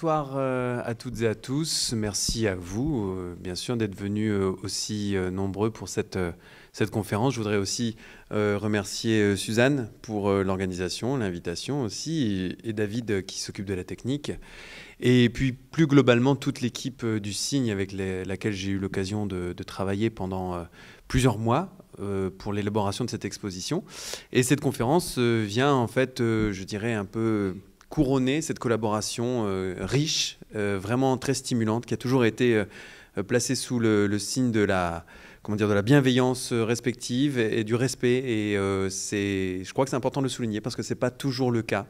Bonsoir euh, à toutes et à tous. Merci à vous, euh, bien sûr, d'être venus euh, aussi nombreux pour cette, cette conférence. Je voudrais aussi remercier Suzanne pour l'organisation, l'invitation aussi, et David qui s'occupe de la technique. Et puis plus globalement, toute l'équipe du Signe avec laquelle j'ai eu l'occasion de, de, travailler pendant plusieurs mois pour l'élaboration de cette exposition. Et cette conférence vient en fait, je dirais, un peu couronner cette collaboration euh, riche, euh, vraiment très stimulante, qui a toujours été euh, placée sous le, signe de la, comment dire, de la bienveillance respective et, du respect. Et c'est, je crois que c'est important de le souligner parce que ce n'est pas toujours le cas.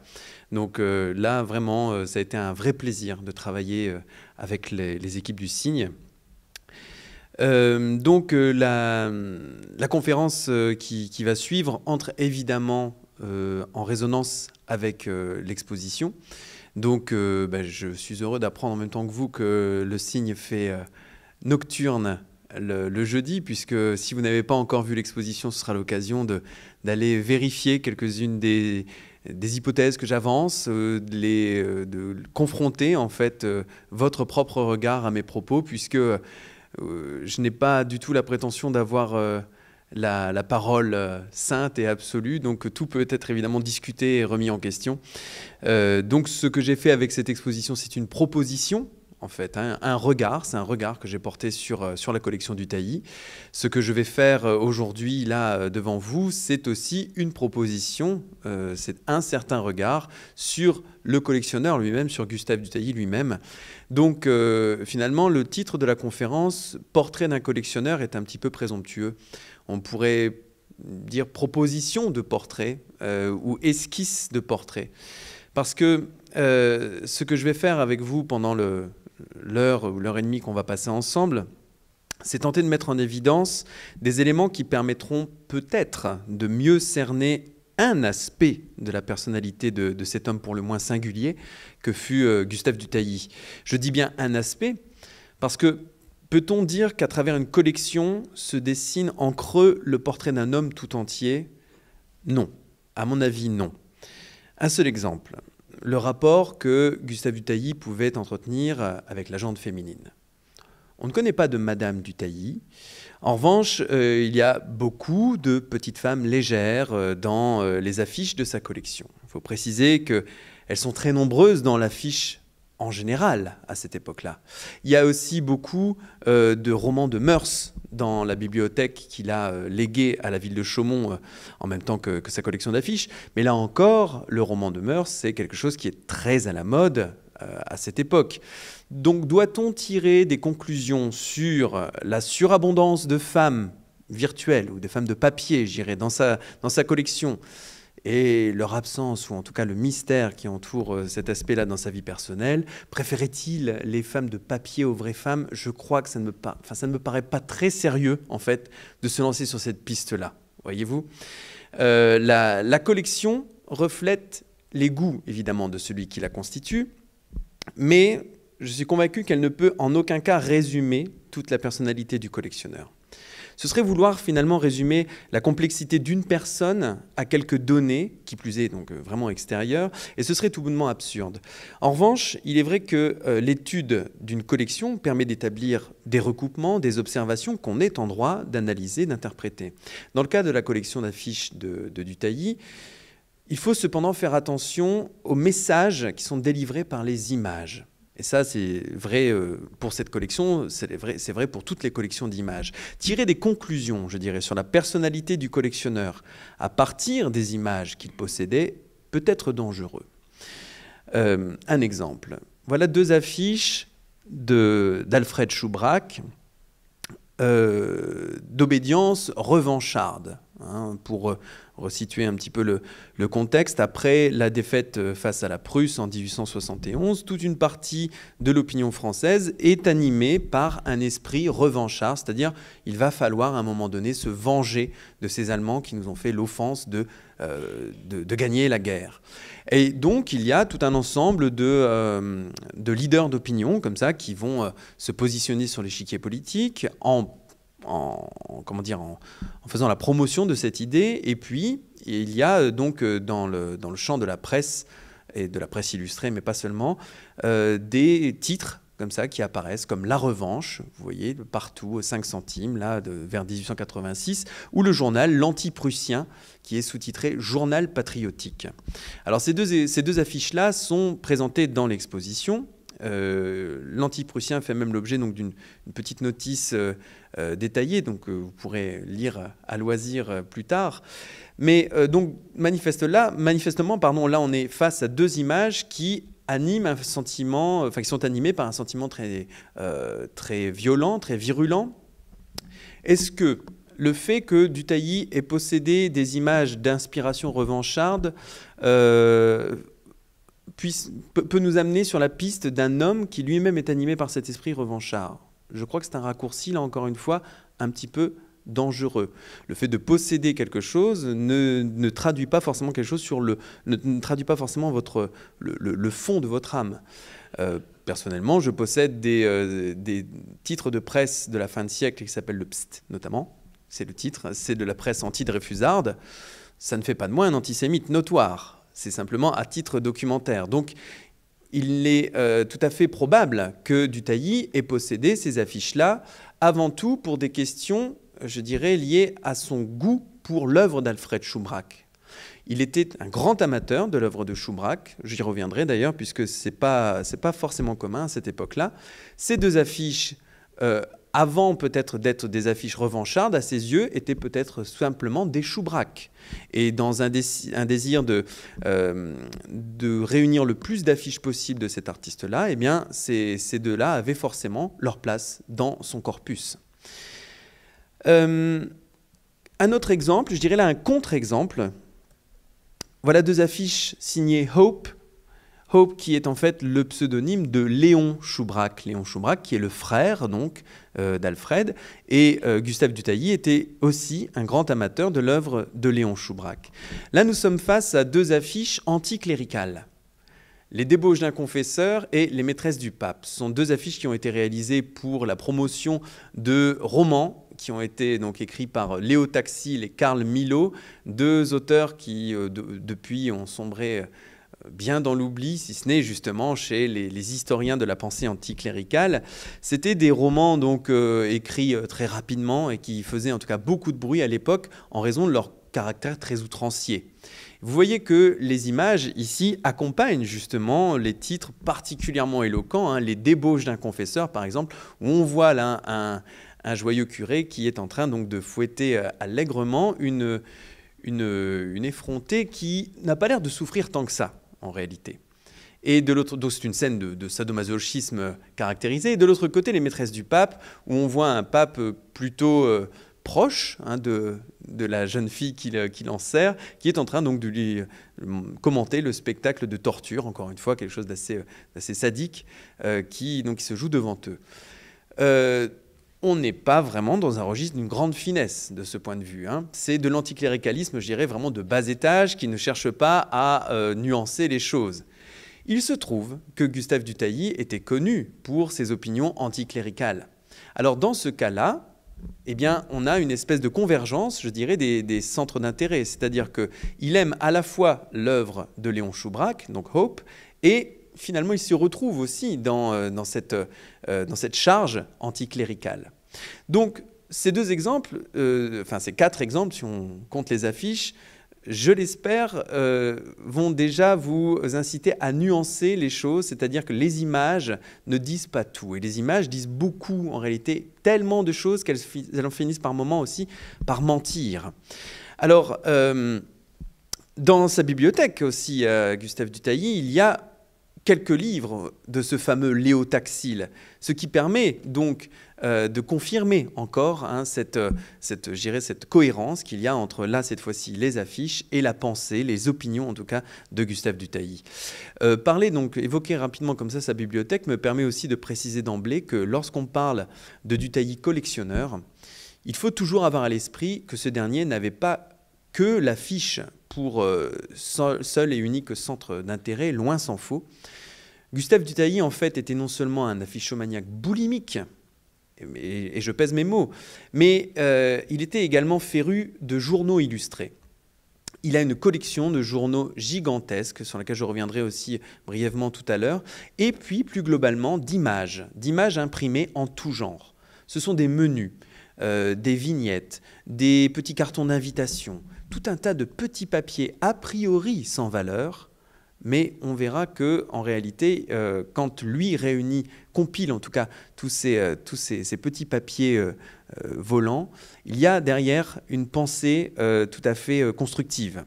Donc là, vraiment, ça a été un vrai plaisir de travailler avec les, équipes du signe. donc la, la, conférence qui, qui, va suivre entre évidemment euh, en résonance avec euh, l'exposition. Donc euh, bah, je suis heureux d'apprendre en même temps que vous que le signe fait nocturne le, jeudi, puisque si vous n'avez pas encore vu l'exposition, ce sera l'occasion d'aller vérifier quelques-unes des, hypothèses que j'avance, de, confronter en fait votre propre regard à mes propos, puisque je n'ai pas du tout la prétention d'avoir la, parole euh, sainte et absolue, donc euh, tout peut être évidemment discuté et remis en question. Euh, donc ce que j'ai fait avec cette exposition, c'est une proposition. En fait, hein, un regard, c'est un regard que j'ai porté sur, sur la collection du Tailly. Ce que je vais faire aujourd'hui, là, devant vous, c'est aussi une proposition, c'est un certain regard sur le collectionneur lui-même, sur Gustave Dutailly lui-même. Donc, finalement, le titre de la conférence, Portrait d'un collectionneur, est un petit peu présomptueux on pourrait dire proposition de portrait euh, ou esquisse de portrait. Parce que euh, ce que je vais faire avec vous pendant l'heure ou l'heure et demie qu'on va passer ensemble, c'est tenter de mettre en évidence des éléments qui permettront peut-être de mieux cerner un aspect de la personnalité de, cet homme pour le moins singulier que fut euh, Gustave Dutailly. Je dis bien un aspect parce que Peut-on dire qu'à travers une collection se dessine en creux le portrait d'un homme tout entier Non. À mon avis, non. Un seul exemple, le rapport que Gustave Dutailly pouvait entretenir avec la féminine. On ne connaît pas de Madame Dutailly. En revanche, euh, il y a beaucoup de petites femmes légères euh, dans euh, les affiches de sa collection. Il faut préciser qu'elles sont très nombreuses dans l'affiche en général à cette époque-là. Il y a aussi beaucoup euh, de romans de mœurs dans la bibliothèque qu'il a euh, légué à la ville de Chaumont euh, en même temps que, sa collection d'affiches. Mais là encore, le roman de mœurs, c'est quelque chose qui est très à la mode à cette époque. Donc doit-on tirer des conclusions sur la surabondance de femmes virtuelles ou de femmes de papier, j'irais, dans sa, dans sa collection et leur absence, ou en tout cas le mystère qui entoure euh, cet aspect-là dans sa vie personnelle. Préférait-il les femmes de papier aux vraies femmes Je crois que ça ne, me enfin, ça ne me paraît pas très sérieux, en fait, de se lancer sur cette piste-là. Voyez-vous euh, la, la collection reflète les goûts, évidemment, de celui qui la constitue, mais je suis convaincu qu'elle ne peut en aucun cas résumer toute la personnalité du collectionneur. Ce serait vouloir finalement résumer la complexité d'une personne à quelques données, qui plus est donc euh, vraiment extérieures, et ce serait tout bonnement absurde. En revanche, il est vrai que euh, l'étude d'une collection permet d'établir des recoupements, des observations qu'on est en droit d'analyser, d'interpréter. Dans le cas de la collection d'affiches de, de Dutailly, il faut cependant faire attention aux messages qui sont délivrés par les images. Et ça, c'est vrai euh, pour cette collection, c'est vrai, pour toutes les collections d'images. Tirer des conclusions, je dirais, sur la personnalité du collectionneur à partir des images qu'il possédait peut être dangereux. Euh, un exemple. Voilà deux affiches d'Alfred Schubrach euh, d'obédience revancharde. Hein, pour euh, resituer un petit peu le, contexte, après la défaite euh, face à la Prusse en 1871, toute une partie de l'opinion française est animée par un esprit revanchard, c'est-à-dire il va falloir à un moment donné se venger de ces Allemands qui nous ont fait l'offense de, euh, de, gagner la guerre. Et donc il y a tout un ensemble de, de leaders d'opinion comme ça qui vont se positionner sur l'échiquier politique en en, comment dire, en, faisant la promotion de cette idée. Et puis, il y a euh, donc euh, dans le, champ de la presse, et de la presse illustrée, mais pas seulement, euh, des titres comme ça qui apparaissent comme La Revanche, vous voyez, partout, 5 centimes, là, de, vers 1886, ou le journal L'Anti-Prussien, qui est sous-titré Journal patriotique. Alors ces ces deux affiches-là sont présentées dans l'exposition, euh, l'anti-prussien fait même l'objet donc d'une petite notice euh, euh, détaillée, donc vous pourrez lire à loisir plus tard. Mais donc manifestement, pardon, là on est face à deux images qui animent un sentiment, enfin qui sont animées par un sentiment très, très violent, très virulent. Est-ce que le fait que Dutailly ait possédé des images d'inspiration revancharde peut nous amener sur la piste d'un homme qui lui-même est animé par cet esprit revanchard. Je crois que c'est un raccourci, là encore une fois, un petit peu dangereux. Le fait de posséder quelque chose ne, traduit pas forcément quelque chose sur le traduit pas forcément votre le, fond de votre âme. Euh, personnellement, je possède des, euh, des, titres de presse de la fin de siècle qui s'appellent le PST notamment. C'est le titre, c'est de la presse anti-dreyfusarde. Ça ne fait pas de moi un antisémite notoire c'est simplement à titre documentaire. Donc il est euh, tout à fait probable que Dutailly ait possédé ces affiches-là, avant tout pour des questions, je dirais, liées à son goût pour l'œuvre d'Alfred Schumrach. Il était un grand amateur de l'œuvre de Schumrach, j'y reviendrai d'ailleurs, puisque ce n'est pas, pas forcément commun à cette époque-là. Ces deux affiches euh, avant peut-être d'être des affiches revanchardes, à ses yeux, étaient peut-être simplement des choubraques. Et dans un, désir euh, de, réunir le plus d'affiches possible de cet artiste-là, eh bien, ces, deux-là avaient forcément leur place dans son corpus. Euh, un autre exemple, je dirais là un contre-exemple. Voilà deux affiches signées Hope Hope qui est en fait le pseudonyme de Léon Choubrac. Léon Choubrac qui est le frère donc euh, d'Alfred. Et euh, Gustave Dutailly était aussi un grand amateur de l'œuvre de Léon Choubrac. Là nous sommes face à deux affiches anticléricales. Les débauches d'un confesseur et Les maîtresses du pape. Ce sont deux affiches qui ont été réalisées pour la promotion de romans qui ont été donc écrits par Léo Taxil et Karl Milo, deux auteurs qui euh, depuis ont sombré bien dans l'oubli, si ce n'est justement chez les, historiens de la pensée anticléricale. C'était des romans donc euh, écrits euh, très rapidement et qui faisaient en tout cas beaucoup de bruit à l'époque en raison de leur caractère très outrancier. Vous voyez que les images ici accompagnent justement les titres particulièrement éloquents, hein, les débauches d'un confesseur par exemple, où on voit là un, joyeux curé qui est en train donc de fouetter euh, allègrement une, une effrontée qui n'a pas l'air de souffrir tant que ça en réalité. Et de l'autre, c'est une scène de, sadomasochisme caractérisée. Et de l'autre côté, les maîtresses du pape, où on voit un pape plutôt euh, proche hein, de, de, la jeune fille qu'il euh, qui en sert, qui est en train donc de lui euh, commenter le spectacle de torture, encore une fois, quelque chose d'assez, sadique, qui, donc, se joue devant eux on n'est pas vraiment dans un registre d'une grande finesse de ce point de vue. Hein. C'est de l'anticléricalisme, je dirais, vraiment de bas étage, qui ne cherche pas à euh, nuancer les choses. Il se trouve que Gustave Dutailly était connu pour ses opinions anticléricales. Alors dans ce cas-là, eh bien, on a une espèce de convergence, je dirais, des, centres d'intérêt. C'est-à-dire qu'il aime à la fois l'œuvre de Léon Choubrac, donc Hope, et finalement, il se retrouve aussi dans, euh, cette, euh, dans cette charge anticléricale. Donc, ces deux exemples, euh, enfin ces quatre exemples, si on compte les affiches, je l'espère, vont déjà vous inciter à nuancer les choses, c'est-à-dire que les images ne disent pas tout. Et les images disent beaucoup, en réalité, tellement de choses qu'elles en finissent par moment aussi par mentir. Alors, dans sa bibliothèque aussi, Gustave Dutailly, il y a quelques livres de ce fameux Léo Taxil, ce qui permet donc euh, de confirmer encore hein, cette, euh, cette, cette cohérence qu'il y a entre là, cette fois-ci, les affiches et la pensée, les opinions en tout cas de Gustave Dutailly. Euh, parler donc, évoquer rapidement comme ça sa bibliothèque me permet aussi de préciser d'emblée que lorsqu'on parle de Dutailly collectionneur, il faut toujours avoir à l'esprit que ce dernier n'avait pas que l'affiche pour euh, seul et unique centre d'intérêt, loin s'en faut. Gustave Dutailly, en fait, était non seulement un affichomaniaque boulimique, et, je pèse mes mots, mais euh, il était également féru de journaux illustrés. Il a une collection de journaux gigantesques, sur laquelle je reviendrai aussi brièvement tout à l'heure, et puis plus globalement d'images, d'images imprimées en tout genre. Ce sont des menus, euh, des vignettes, des petits cartons d'invitation, tout un tas de petits papiers a priori sans valeur, mais on verra que en réalité, euh, quand lui réunit, compile en tout cas tous ces, euh, tous ces, petits papiers euh, volants, il y a derrière une pensée tout à fait constructive.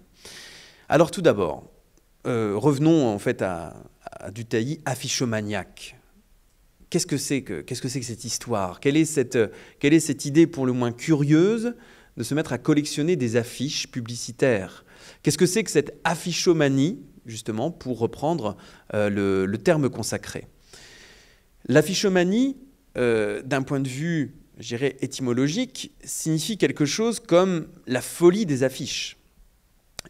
Alors tout d'abord, revenons en fait à, à Dutailly, affichomaniaque. Qu'est-ce que c'est que, cette histoire quelle est cette, quelle est cette idée pour le moins curieuse de se mettre à collectionner des affiches publicitaires. Qu'est-ce que c'est que cette affichomanie, justement, pour reprendre euh, le, terme consacré L'affichomanie, euh, d'un point de vue, dirais, étymologique, signifie quelque chose comme la folie des affiches,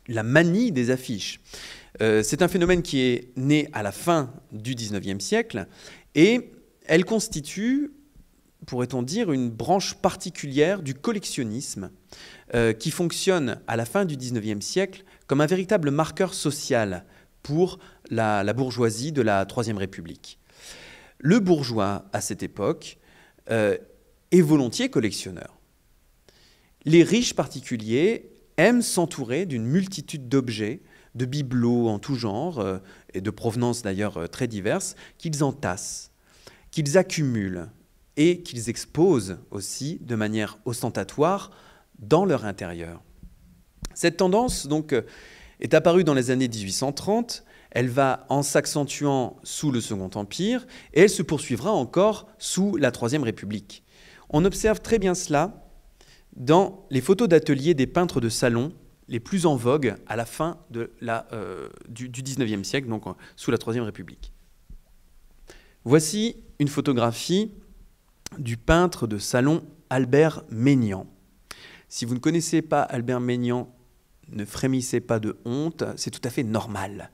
la manie des affiches. Euh, c'est un phénomène qui est né à la fin du XIXe siècle et elle constitue pourrait-on dire, une branche particulière du collectionnisme euh, qui fonctionne à la fin du XIXe siècle comme un véritable marqueur social pour la, bourgeoisie de la Troisième République. Le bourgeois, à cette époque, euh, est volontiers collectionneur. Les riches particuliers aiment s'entourer d'une multitude d'objets, de bibelots en tout genre, euh, et de provenance d'ailleurs très diverses, qu'ils entassent, qu'ils accumulent et qu'ils exposent aussi de manière ostentatoire dans leur intérieur. Cette tendance donc euh, est apparue dans les années 1830, elle va en s'accentuant sous le Second Empire et elle se poursuivra encore sous la Troisième République. On observe très bien cela dans les photos d'ateliers des peintres de salon les plus en vogue à la fin euh, du, XIXe 19e siècle, donc euh, sous la Troisième République. Voici une photographie du peintre de salon Albert Maignan. Si vous ne connaissez pas Albert Maignan, ne frémissez pas de honte, c'est tout à fait normal.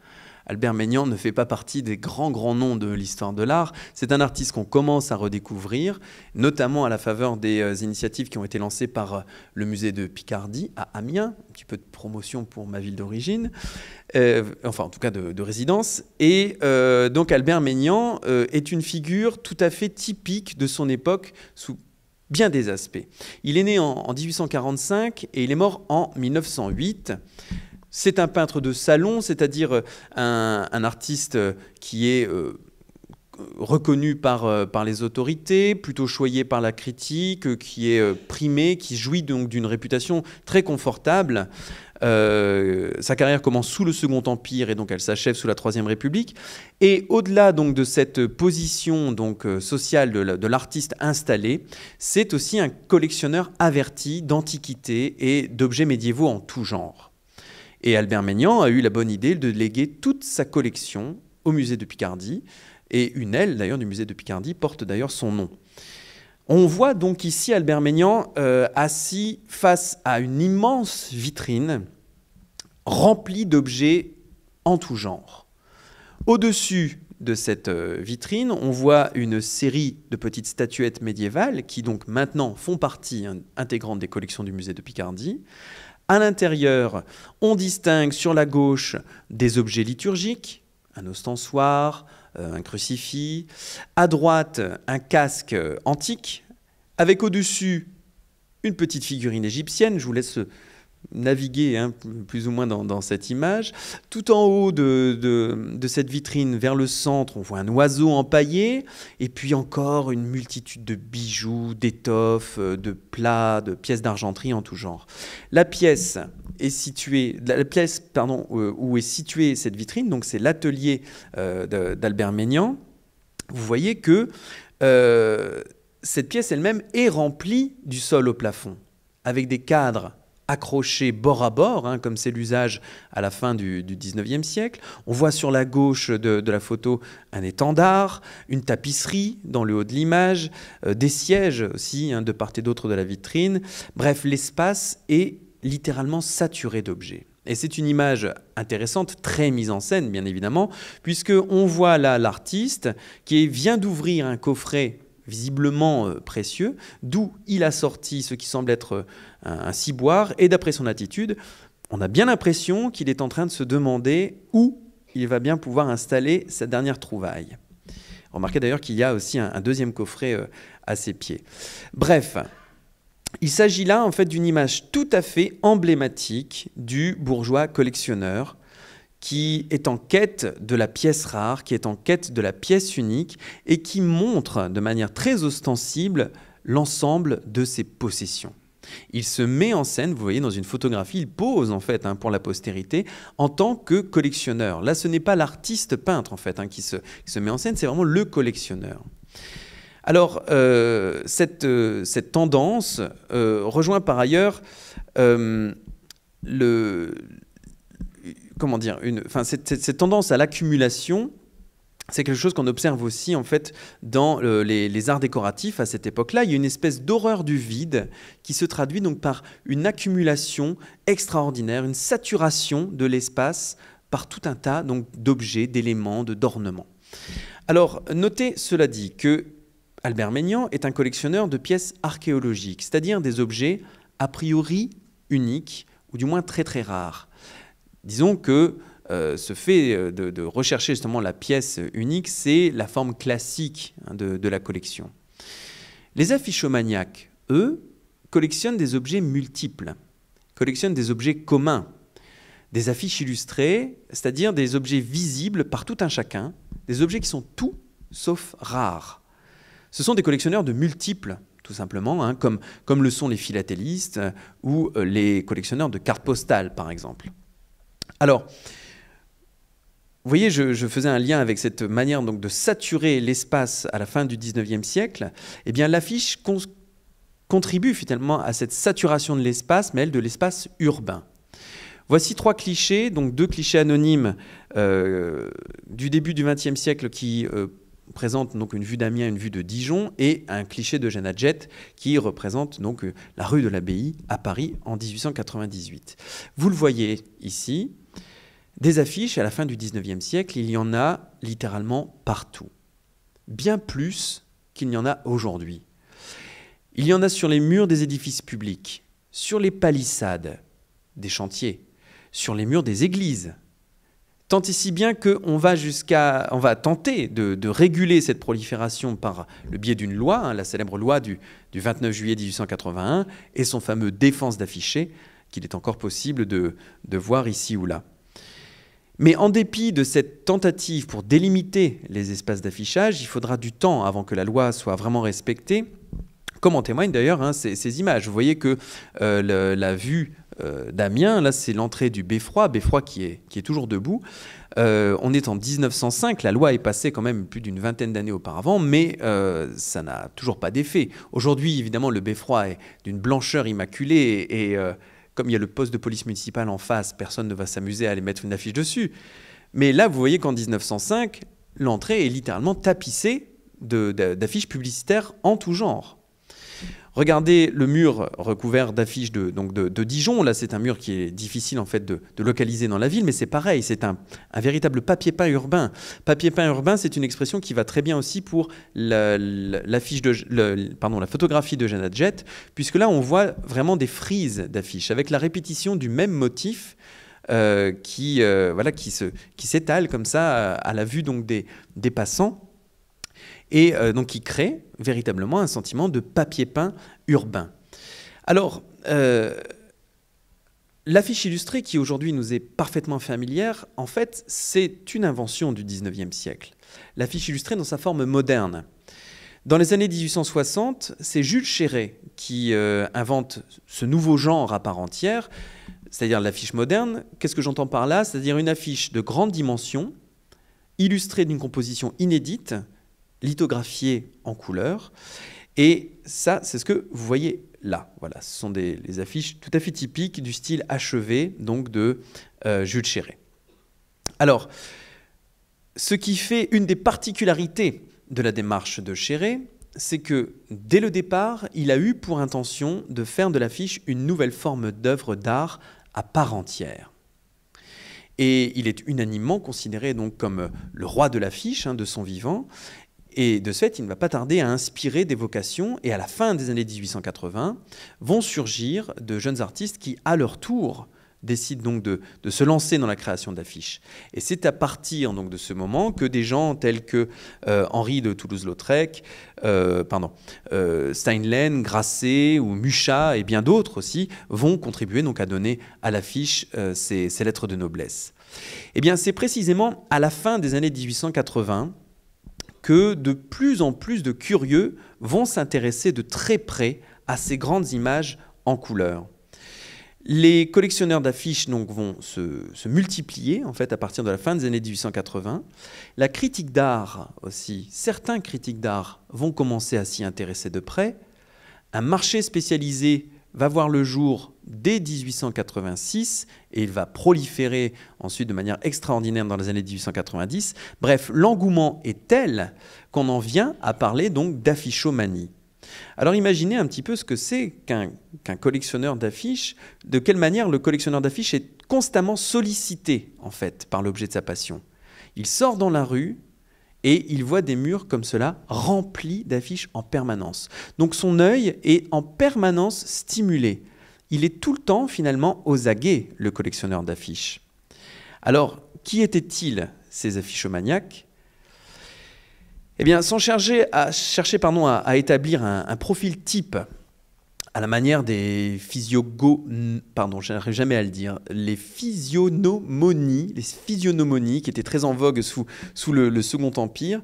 Albert Maignan ne fait pas partie des grands, grands noms de l'histoire de l'art. C'est un artiste qu'on commence à redécouvrir, notamment à la faveur des euh, initiatives qui ont été lancées par euh, le musée de Picardie à Amiens, un petit peu de promotion pour ma ville d'origine, euh, enfin en tout cas de, résidence. Et donc Albert Maignan est une figure tout à fait typique de son époque sous bien des aspects. Il est né en 1845 et il est mort en 1908. C'est un peintre de salon, c'est-à-dire euh, un, artiste euh, qui est euh, reconnu par, les autorités, plutôt choyé par la critique, qui est primé, qui jouit donc d'une réputation très confortable. sa carrière commence sous le Second Empire et donc elle s'achève sous la Troisième République. Et au-delà donc de cette position donc sociale de l'artiste installé, c'est aussi un collectionneur averti d'antiquités et d'objets médiévaux en tout genre. Et Albert Maignan a eu la bonne idée de léguer toute sa collection au musée de Picardie. Et une aile, d'ailleurs, du musée de Picardie porte d'ailleurs son nom. On voit donc ici Albert Maignan euh, assis face à une immense vitrine remplie d'objets en tout genre. Au-dessus de cette euh, vitrine, on voit une série de petites statuettes médiévales qui donc maintenant font partie hein, intégrante des collections du musée de Picardie, à l'intérieur, on distingue sur la gauche des objets liturgiques, un ostensoir, euh, un crucifix, à droite un casque antique, avec au-dessus une petite figurine égyptienne, je vous laisse naviguer hein, plus ou moins dans, cette image. Tout en haut de, cette vitrine, vers le centre, on voit un oiseau empaillé, et puis encore une multitude de bijoux, d'étoffes, euh, de plats, de pièces d'argenterie en tout genre. La pièce est située, la pièce pardon, euh, où est située cette vitrine, donc c'est l'atelier euh, d'Albert Maignan. Vous voyez que cette pièce elle-même est remplie du sol au plafond, avec des cadres accrochés bord à bord, hein, comme c'est l'usage à la fin du, du, 19e siècle. On voit sur la gauche de, la photo un étendard, une tapisserie dans le haut de l'image, euh, des sièges aussi hein, de part et d'autre de la vitrine. Bref, l'espace est littéralement saturé d'objets. Et c'est une image intéressante, très mise en scène bien évidemment, puisque on voit là l'artiste qui vient d'ouvrir un coffret visiblement euh, précieux, d'où il a sorti ce qui semble être euh, un, ciboire, et d'après son attitude, on a bien l'impression qu'il est en train de se demander où il va bien pouvoir installer sa dernière trouvaille. Remarquez d'ailleurs qu'il y a aussi un, deuxième coffret euh, à ses pieds. Bref, il s'agit là en fait d'une image tout à fait emblématique du bourgeois collectionneur qui est en quête de la pièce rare, qui est en quête de la pièce unique, et qui montre de manière très ostensible l'ensemble de ses possessions. Il se met en scène, vous voyez dans une photographie, il pose en fait hein, pour la postérité en tant que collectionneur. Là, ce n'est pas l'artiste peintre en fait hein, qui, se, met en scène, c'est vraiment le collectionneur. Alors, euh, cette, euh, cette, tendance euh, rejoint par ailleurs le, comment dire, cette, tendance à l'accumulation, c'est quelque chose qu'on observe aussi en fait dans les, arts décoratifs à cette époque-là. Il y a une espèce d'horreur du vide qui se traduit donc par une accumulation extraordinaire, une saturation de l'espace par tout un tas donc d'objets, d'éléments, d'ornements. Alors notez cela dit que Albert Maignan est un collectionneur de pièces archéologiques, c'est-à-dire des objets a priori uniques ou du moins très très rares Disons que euh, ce fait euh, de, rechercher justement la pièce unique, c'est la forme classique hein, de, la collection. Les affichomaniaques, eux, collectionnent des objets multiples, collectionnent des objets communs, des affiches illustrées, c'est-à-dire des objets visibles par tout un chacun, des objets qui sont tout sauf rares. Ce sont des collectionneurs de multiples, tout simplement, hein, comme, le sont les philatélistes euh, ou les collectionneurs de cartes postales, par exemple. Alors, vous voyez, je, faisais un lien avec cette manière donc de saturer l'espace à la fin du 19e siècle. Eh bien, l'affiche contribue finalement à cette saturation de l'espace, mais elle de l'espace urbain. Voici trois clichés, donc deux clichés anonymes euh, du début du XXe siècle qui euh, présente donc une vue d'Amiens, une vue de Dijon et un cliché de Jeanne Adjet qui représente donc euh, la rue de l'Abbaye à Paris en 1898. Vous le voyez ici, des affiches à la fin du 19e siècle, il y en a littéralement partout. Bien plus qu'il n'y en a aujourd'hui. Il y en a sur les murs des édifices publics, sur les palissades des chantiers, sur les murs des églises, Tant ici bien qu'on va jusqu'à, on va tenter de, réguler cette prolifération par le biais d'une loi, hein, la célèbre loi du, 29 juillet 1881 et son fameux défense d'afficher qu'il est encore possible de, voir ici ou là. Mais en dépit de cette tentative pour délimiter les espaces d'affichage, il faudra du temps avant que la loi soit vraiment respectée, comme en témoignent d'ailleurs hein, ces, images. Vous voyez que euh, la vue euh, d'Amiens. Là, c'est l'entrée du beffroi, beffroi qui est, toujours debout. Euh, on est en 1905, la loi est passée quand même plus d'une vingtaine d'années auparavant, mais euh, ça n'a toujours pas d'effet. Aujourd'hui, évidemment, le beffroi est d'une blancheur immaculée et, comme il y a le poste de police municipale en face, personne ne va s'amuser à aller mettre une affiche dessus. Mais là, vous voyez qu'en 1905, l'entrée est littéralement tapissée d'affiches publicitaires en tout genre. Regardez le mur recouvert d'affiches de, de, Dijon. Là, c'est un mur qui est difficile en fait de, localiser dans la ville, mais c'est pareil, c'est un, véritable papier peint urbain. Papier peint urbain, c'est une expression qui va très bien aussi pour la, de, pardon, la photographie de Jeanne Jett, puisque là, on voit vraiment des frises d'affiches avec la répétition du même motif. Euh, qui, euh, voilà, qui, qui s'étale comme ça à la vue donc des, des passants et euh, donc qui crée véritablement un sentiment de papier peint urbain. Alors, euh, l'affiche illustrée qui aujourd'hui nous est parfaitement familière, en fait, c'est une invention du 19e siècle. L'affiche illustrée dans sa forme moderne. Dans les années 1860, c'est Jules Chéret qui euh, invente ce nouveau genre à part entière, c'est-à-dire l'affiche moderne. Qu'est-ce que j'entends par là C'est-à-dire une affiche de grande dimension, illustrée d'une composition inédite, lithographiées en couleur. Et ça, c'est ce que vous voyez là. Voilà, ce sont des affiches tout à fait typiques du style achevé, donc de euh, Jules Chéret. Alors, ce qui fait une des particularités de la démarche de Chéret, c'est que dès le départ, il a eu pour intention de faire de l'affiche une nouvelle forme d'œuvre d'art à part entière. Et il est unanimement considéré donc comme le roi de l'affiche hein, de son vivant. Et de ce fait, il ne va pas tarder à inspirer des vocations, et à la fin des années 1880, vont surgir de jeunes artistes qui, à leur tour, décident donc de, se lancer dans la création d'affiches. Et c'est à partir donc de ce moment que des gens tels que euh, Henri de Toulouse-Lautrec, euh, pardon, euh, Steinlen, Grasset ou Mucha, et bien d'autres aussi vont contribuer donc à donner à l'affiche euh, ces, ces lettres de noblesse. Et eh bien, c'est précisément à la fin des années 1880 que de plus en plus de curieux vont s'intéresser de très près à ces grandes images en couleur. Les collectionneurs d'affiches vont se, multiplier en fait à partir de la fin des années 1880. La critique d'art aussi, certains critiques d'art vont commencer à s'y intéresser de près. Un marché spécialisé va voir le jour dès 1886 et il va proliférer ensuite de manière extraordinaire dans les années 1890. Bref, l'engouement est tel qu'on en vient à parler donc d'affichomanie. Alors imaginez un petit peu ce que c'est qu'un collectionneur d'affiches, de quelle manière le collectionneur d'affiches est constamment sollicité en fait par l'objet de sa passion. Il sort dans la rue, et il voit des murs comme cela remplis d'affiches en permanence. Donc son œil est en permanence stimulé. Il est tout le temps finalement aux aguets, le collectionneur d'affiches. Alors, qui étaient-ils ces maniaque? Eh bien, sans chercher à, chercher, à établir un profil type à la manière des physiogo... Pardon, j'arrive jamais à le dire. Les physionomonies, les physionomonies qui étaient très en vogue sous, le, Second Empire.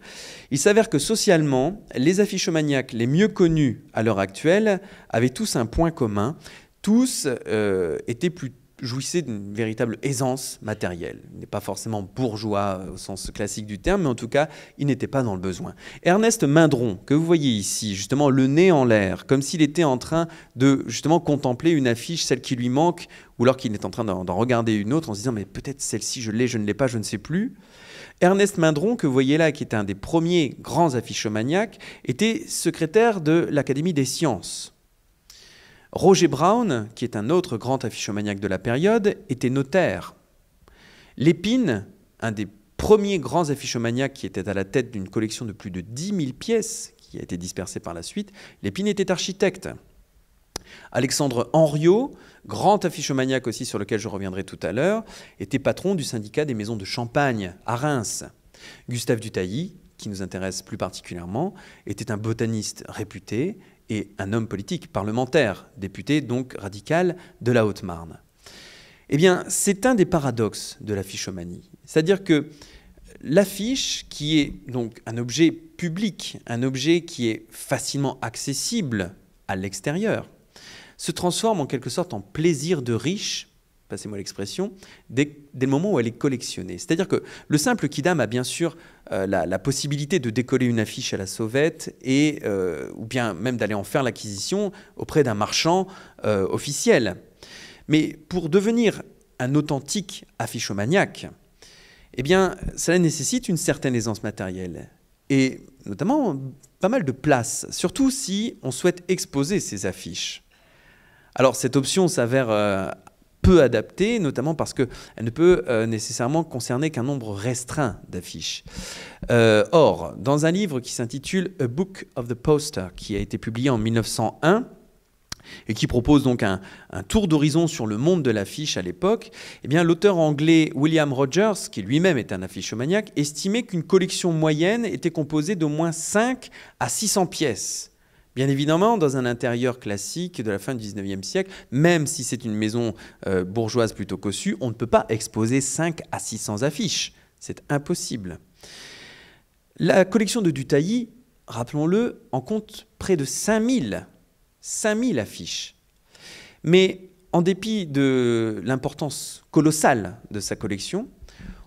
Il s'avère que socialement, les affichomaniaques les mieux connus à l'heure actuelle avaient tous un point commun. Tous euh, étaient plutôt jouissait d'une véritable aisance matérielle. Il n'est pas forcément bourgeois euh, au sens classique du terme, mais en tout cas, il n'était pas dans le besoin. Ernest Mindron, que vous voyez ici, justement le nez en l'air, comme s'il était en train de justement contempler une affiche, celle qui lui manque, ou alors qu'il est en train d'en regarder une autre en se disant mais peut-être celle-ci je l'ai, je ne l'ai pas, je ne sais plus. Ernest Mindron, que vous voyez là, qui était un des premiers grands affichomaniacs, était secrétaire de l'Académie des sciences. Roger Brown, qui est un autre grand affichomaniaque de la période, était notaire. Lépine, un des premiers grands affichomaniaques qui était à la tête d'une collection de plus de 10 000 pièces, qui a été dispersée par la suite, Lépine était architecte. Alexandre Henriot, grand affichomaniaque aussi sur lequel je reviendrai tout à l'heure, était patron du syndicat des maisons de Champagne à Reims. Gustave Dutailly, qui nous intéresse plus particulièrement, était un botaniste réputé et un homme politique, parlementaire, député donc radical de la Haute-Marne. Eh bien, c'est un des paradoxes de l'affichomanie. C'est-à-dire que l'affiche, qui est donc un objet public, un objet qui est facilement accessible à l'extérieur, se transforme en quelque sorte en plaisir de riche passez-moi l'expression, dès, le moment où elle est collectionnée. C'est-à-dire que le simple kidam a bien sûr euh, la, possibilité de décoller une affiche à la sauvette et, euh, ou bien même d'aller en faire l'acquisition auprès d'un marchand euh, officiel. Mais pour devenir un authentique affichomaniaque, eh bien, cela nécessite une certaine aisance matérielle et notamment pas mal de place, surtout si on souhaite exposer ses affiches. Alors cette option s'avère peu adaptée, notamment parce qu'elle ne peut euh, nécessairement concerner qu'un nombre restreint d'affiches. Euh, or, dans un livre qui s'intitule A Book of the Poster, qui a été publié en 1901, et qui propose donc un, tour d'horizon sur le monde de l'affiche à l'époque, eh bien l'auteur anglais William Rogers, qui lui-même est un affichomaniaque, estimait qu'une collection moyenne était composée d'au moins 5 à 600 pièces. Bien évidemment, dans un intérieur classique de la fin du 19e siècle, même si c'est une maison euh, bourgeoise plutôt cossue, on ne peut pas exposer 5 à 600 affiches. C'est impossible. La collection de Dutailly, rappelons-le, en compte près de 5000, 5000 affiches. Mais en dépit de l'importance colossale de sa collection,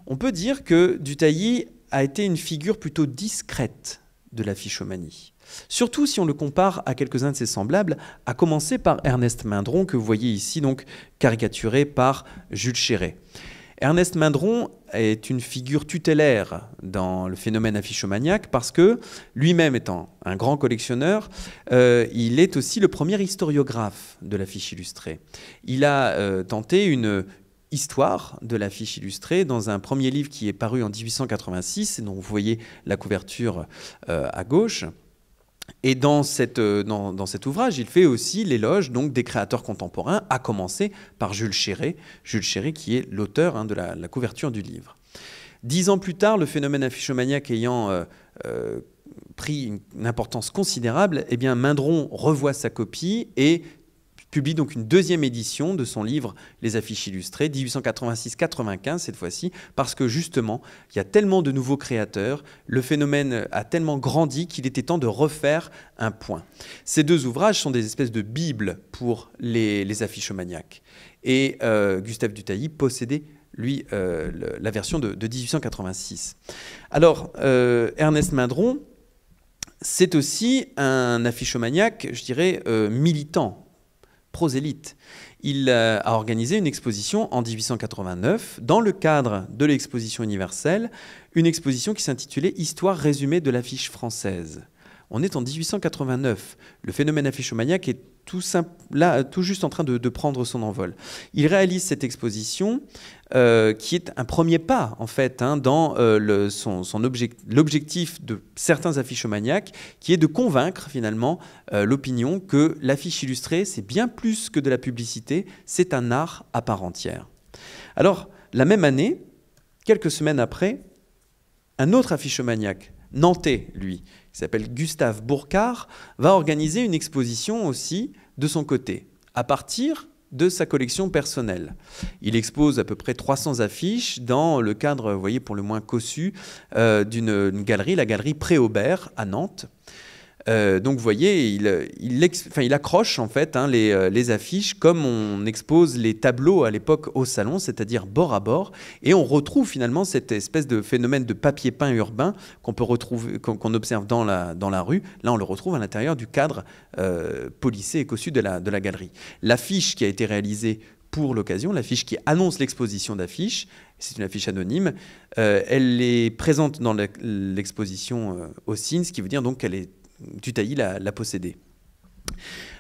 on peut dire que Dutailly a été une figure plutôt discrète de l'affichomanie. Surtout si on le compare à quelques-uns de ses semblables, à commencer par Ernest Mindron, que vous voyez ici donc caricaturé par Jules Chéret. Ernest Mindron est une figure tutélaire dans le phénomène affichomaniaque parce que, lui-même étant un grand collectionneur, euh, il est aussi le premier historiographe de l'affiche illustrée. Il a euh, tenté une histoire de l'affiche illustrée dans un premier livre qui est paru en 1886 et dont vous voyez la couverture euh, à gauche. Et dans, cette, euh, cet ouvrage, il fait aussi l'éloge des créateurs contemporains, à commencer par Jules Chéret, Jules Chéret qui est l'auteur hein, de la, couverture du livre. Dix ans plus tard, le phénomène affichomaniaque ayant euh, euh, pris une, importance considérable, eh bien Mindron revoit sa copie et publie donc une deuxième édition de son livre Les affiches illustrées, 1886-95 cette fois-ci, parce que justement, il y a tellement de nouveaux créateurs, le phénomène a tellement grandi qu'il était temps de refaire un point. Ces deux ouvrages sont des espèces de bibles pour les, les affiches maniaques. Et euh, Gustave Dutailly possédait lui, euh, la version de, 1886. Alors, euh, Ernest Mindron, c'est aussi un affichomaniaque, je dirais, euh, militant, prosélyte. Il euh, a organisé une exposition en 1889, dans le cadre de l'exposition universelle, une exposition qui s'intitulait Histoire résumée de l'affiche française. On est en 1889. Le phénomène affichomaniaque est tout, tout juste en train de, prendre son envol. Il réalise cette exposition euh, qui est un premier pas, en fait, hein, dans euh, son, l'objectif de certains affichomaniacs, qui est de convaincre, finalement, euh, l'opinion que l'affiche illustrée, c'est bien plus que de la publicité, c'est un art à part entière. Alors, la même année, quelques semaines après, un autre affichomaniaque, nantais, lui, qui s'appelle Gustave Bourcard, va organiser une exposition aussi de son côté, à partir de sa collection personnelle. Il expose à peu près 300 affiches dans le cadre, vous voyez, pour le moins cossu, euh, d'une galerie, la galerie Préaubert à Nantes. Euh, donc vous voyez, il, il, accroche en fait hein, euh, les, affiches comme on expose les tableaux à l'époque au salon, c'est-à-dire bord à bord, et on retrouve finalement cette espèce de phénomène de papier peint urbain qu'on peut retrouver, qu'on observe dans la, dans la rue. Là, on le retrouve à l'intérieur du cadre euh, policé et cossu de la, galerie. L'affiche qui a été réalisée pour l'occasion, l'affiche qui annonce l'exposition d'affiches, c'est une affiche anonyme, euh, elle est présente dans l'exposition au CIN, ce qui veut dire donc qu'elle est tu la, la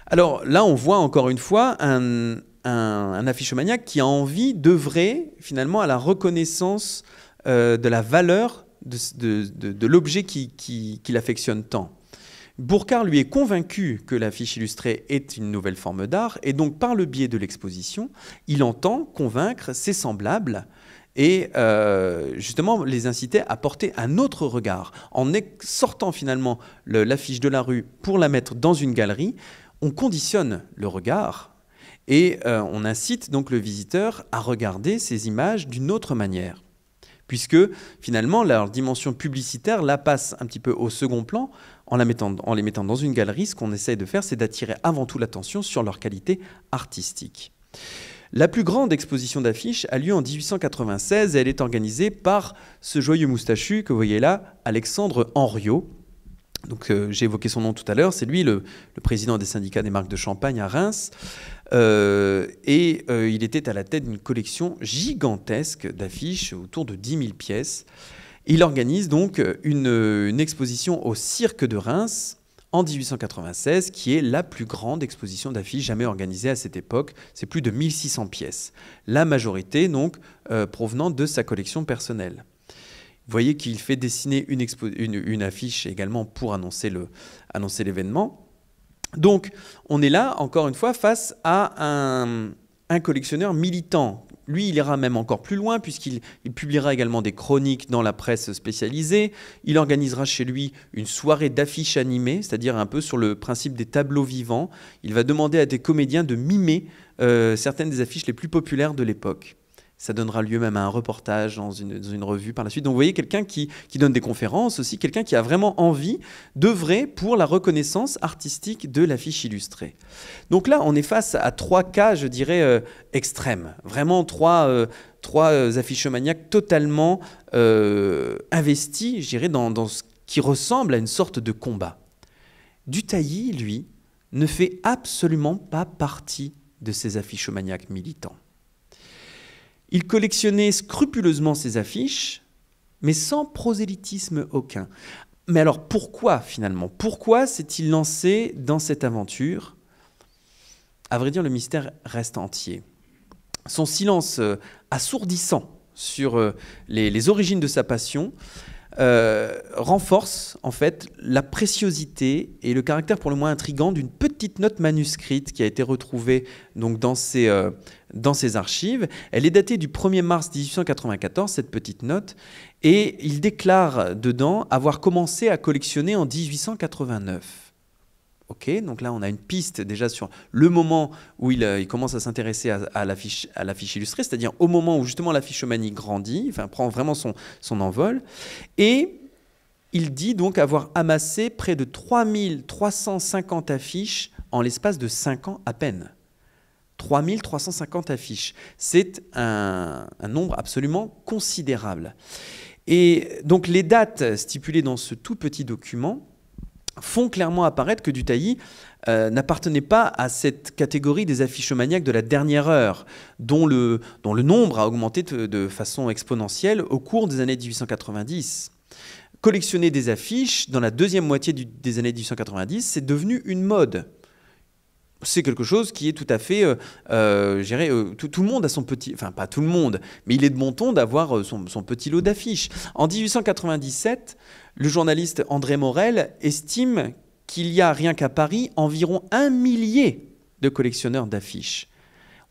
Alors là, on voit encore une fois un, un, affichomaniaque qui a envie d'œuvrer finalement à la reconnaissance euh, de la valeur de, l'objet qu'il qui, affectionne tant. Bourcard lui est convaincu que l'affiche illustrée est une nouvelle forme d'art, et donc par le biais de l'exposition, il entend convaincre ses semblables et euh, justement les inciter à porter un autre regard. En sortant finalement l'affiche de la rue pour la mettre dans une galerie, on conditionne le regard et euh, on incite donc le visiteur à regarder ces images d'une autre manière. Puisque finalement leur dimension publicitaire la passe un petit peu au second plan en, la mettant, en les mettant dans une galerie. Ce qu'on essaye de faire, c'est d'attirer avant tout l'attention sur leur qualité artistique. La plus grande exposition d'affiches a lieu en 1896 et elle est organisée par ce joyeux moustachu que vous voyez là, Alexandre Henriot. Donc euh, j'ai évoqué son nom tout à l'heure, c'est lui le, président des syndicats des marques de champagne à Reims. Euh, et euh, il était à la tête d'une collection gigantesque d'affiches, autour de 10 000 pièces. Il organise donc une exposition au cirque de Reims en 1896, qui est la plus grande exposition d'affiches jamais organisée à cette époque. C'est plus de 1600 pièces, la majorité donc euh, provenant de sa collection personnelle. Vous voyez qu'il fait dessiner une, affiche également pour annoncer l'événement. Donc, on est là, encore une fois, face à un collectionneur militant lui, il ira même encore plus loin puisqu'il publiera également des chroniques dans la presse spécialisée. Il organisera chez lui une soirée d'affiches animées, c'est-à-dire un peu sur le principe des tableaux vivants. Il va demander à des comédiens de mimer euh, certaines des affiches les plus populaires de l'époque ça donnera lieu même à un reportage dans une, revue par la suite. Donc vous voyez quelqu'un qui, donne des conférences aussi, quelqu'un qui a vraiment envie d'œuvrer pour la reconnaissance artistique de l'affiche illustrée. Donc là, on est face à trois cas, je dirais, euh, extrêmes. Vraiment trois, affiches euh, trois euh, totalement investis, je dirais, dans, ce qui ressemble à une sorte de combat. Dutailly, lui, ne fait absolument pas partie de ces maniaques militants. Il collectionnait scrupuleusement ses affiches, mais sans prosélytisme aucun. Mais alors pourquoi finalement Pourquoi s'est-il lancé dans cette aventure À vrai dire, le mystère reste entier. Son silence euh, assourdissant sur euh, les, les origines de sa passion euh, renforce en fait la préciosité et le caractère pour le moins intrigant d'une petite note manuscrite qui a été retrouvée donc dans ses euh, archives. Elle est datée du 1er mars 1894, cette petite note, et il déclare dedans avoir commencé à collectionner en 1889 donc là on a une piste déjà sur le moment où il, euh, commence à s'intéresser à, l'affiche illustrée, c'est-à-dire au moment où justement l'affichomanie grandit, enfin prend vraiment son, envol. Et il dit donc avoir amassé près de 3350 affiches en l'espace de 5 ans à peine. 3350 affiches. C'est un nombre absolument considérable. Et donc les dates stipulées dans ce tout petit document font clairement apparaître que Dutailly euh, n'appartenait pas à cette catégorie des affichomaniaques de la dernière heure, dont le, dont le nombre a augmenté de, façon exponentielle au cours des années 1890. Collectionner des affiches dans la deuxième moitié des années 1890, c'est devenu une mode c'est quelque chose qui est tout à fait, euh, euh, euh, tout, tout, le monde a son petit, enfin pas tout le monde, mais il est de bon ton d'avoir son, son, petit lot d'affiches. En 1897, le journaliste André Morel estime qu'il y a rien qu'à Paris environ un millier de collectionneurs d'affiches.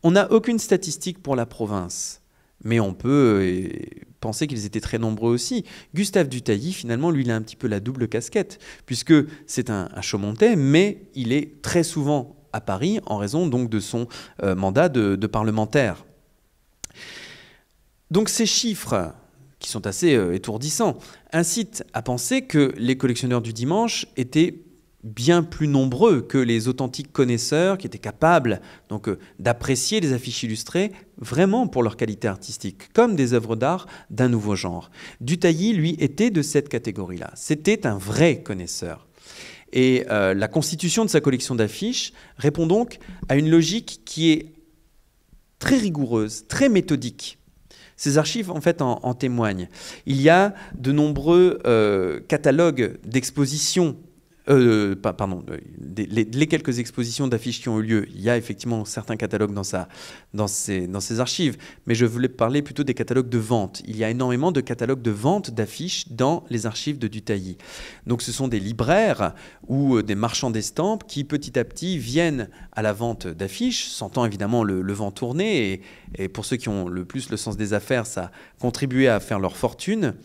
On n'a aucune statistique pour la province, mais on peut euh, penser qu'ils étaient très nombreux aussi. Gustave Dutailly, finalement, lui, il a un petit peu la double casquette, puisque c'est un, Chaumontais, mais il est très souvent à Paris en raison donc de son euh, mandat de parlementaire. Donc ces chiffres qui sont assez euh, étourdissants, incitent à penser que les collectionneurs du dimanche étaient bien plus nombreux que les authentiques connaisseurs qui étaient capables donc euh, d'apprécier les affiches illustrées vraiment pour leur qualité artistique, comme des œuvres d'art d'un nouveau genre. Dutailly, lui, était de cette catégorie-là. C'était un vrai connaisseur. Et euh, la constitution de sa collection d'affiches répond donc à une logique qui est très rigoureuse, très méthodique. Ces archives, en fait, en, témoignent. Il y a de nombreux euh, catalogues d'expositions euh, pardon, euh, les, quelques expositions d'affiches qui ont eu lieu, il y a effectivement certains catalogues dans, sa, dans, dans archives, mais je voulais parler plutôt des catalogues de vente. Il y a énormément de catalogues de vente d'affiches dans les archives de Dutailly. Donc ce sont des libraires ou euh, des marchands d'estampes qui petit à petit viennent à la vente d'affiches, sentant évidemment le, vent tourner, et, et pour ceux qui ont le plus le sens des affaires, ça contribué à faire leur fortune.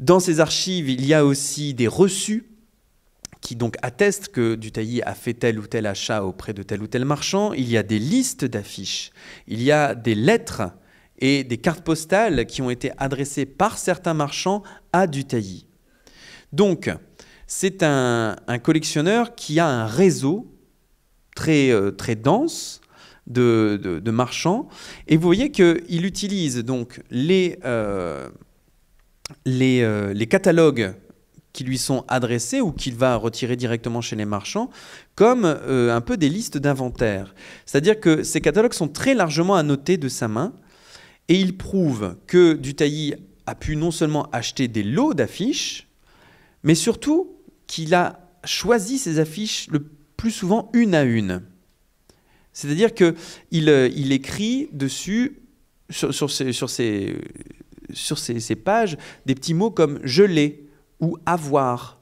Dans ces archives, il y a aussi des reçus qui donc attestent que Dutailly a fait tel ou tel achat auprès de tel ou tel marchand. Il y a des listes d'affiches, il y a des lettres et des cartes postales qui ont été adressées par certains marchands à Dutailly. Donc, c'est un, collectionneur qui a un réseau très, euh, très dense de, marchands. Et vous voyez qu'il utilise donc les, euh, euh, les catalogues qui lui sont adressés ou qu'il va retirer directement chez les marchands, comme euh, un peu des listes d'inventaire. C'est-à-dire que ces catalogues sont très largement annotés de sa main et ils prouvent que Dutailly a pu non seulement acheter des lots d'affiches, mais surtout qu'il a choisi ses affiches le plus souvent une à une. C'est-à-dire qu'il euh, il écrit dessus, sur, sur, ces, ces pages, des petits mots comme « je l'ai »,« ou avoir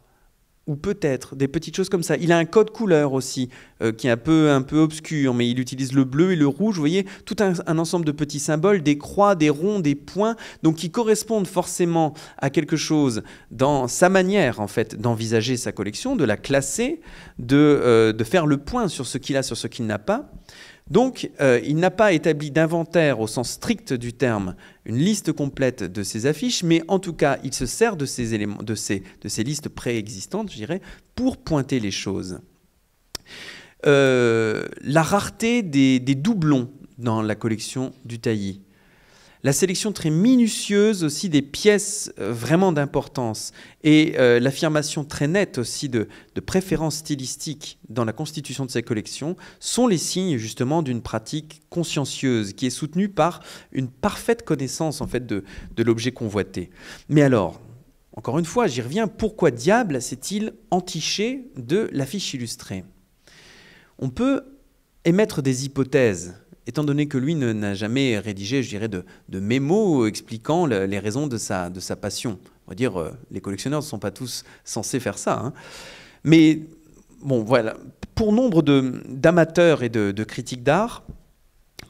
ou peut-être des petites choses comme ça. Il a un code couleur aussi euh, qui est un peu, un peu obscur, mais il utilise le bleu et le rouge, vous voyez, tout un, ensemble de petits symboles, des croix, des ronds, des points, donc qui correspondent forcément à quelque chose dans sa manière en fait d'envisager sa collection, de la classer, de euh, faire le point sur ce qu'il a, sur ce qu'il n'a pas. Donc, euh, il n'a pas établi d'inventaire au sens strict du terme, une liste complète de ses affiches, mais en tout cas, il se sert de ces, listes préexistantes, je dirais, pour pointer les choses. Euh, la rareté des, des doublons dans la collection du taillis la sélection très minutieuse aussi des pièces euh, vraiment d'importance et euh, l'affirmation très nette aussi de, préférence préférences stylistiques dans la constitution de ces collections sont les signes justement d'une pratique consciencieuse qui est soutenue par une parfaite connaissance en fait de, de l'objet convoité. Mais alors, encore une fois, j'y reviens, pourquoi diable s'est-il entiché de l'affiche illustrée On peut émettre des hypothèses étant donné que lui n'a jamais rédigé, je dirais, de, de expliquant les raisons de sa, passion. On va dire, euh, les collectionneurs ne sont pas tous censés faire ça. Hein. Mais bon, voilà. Pour nombre d'amateurs et de, critiques d'art,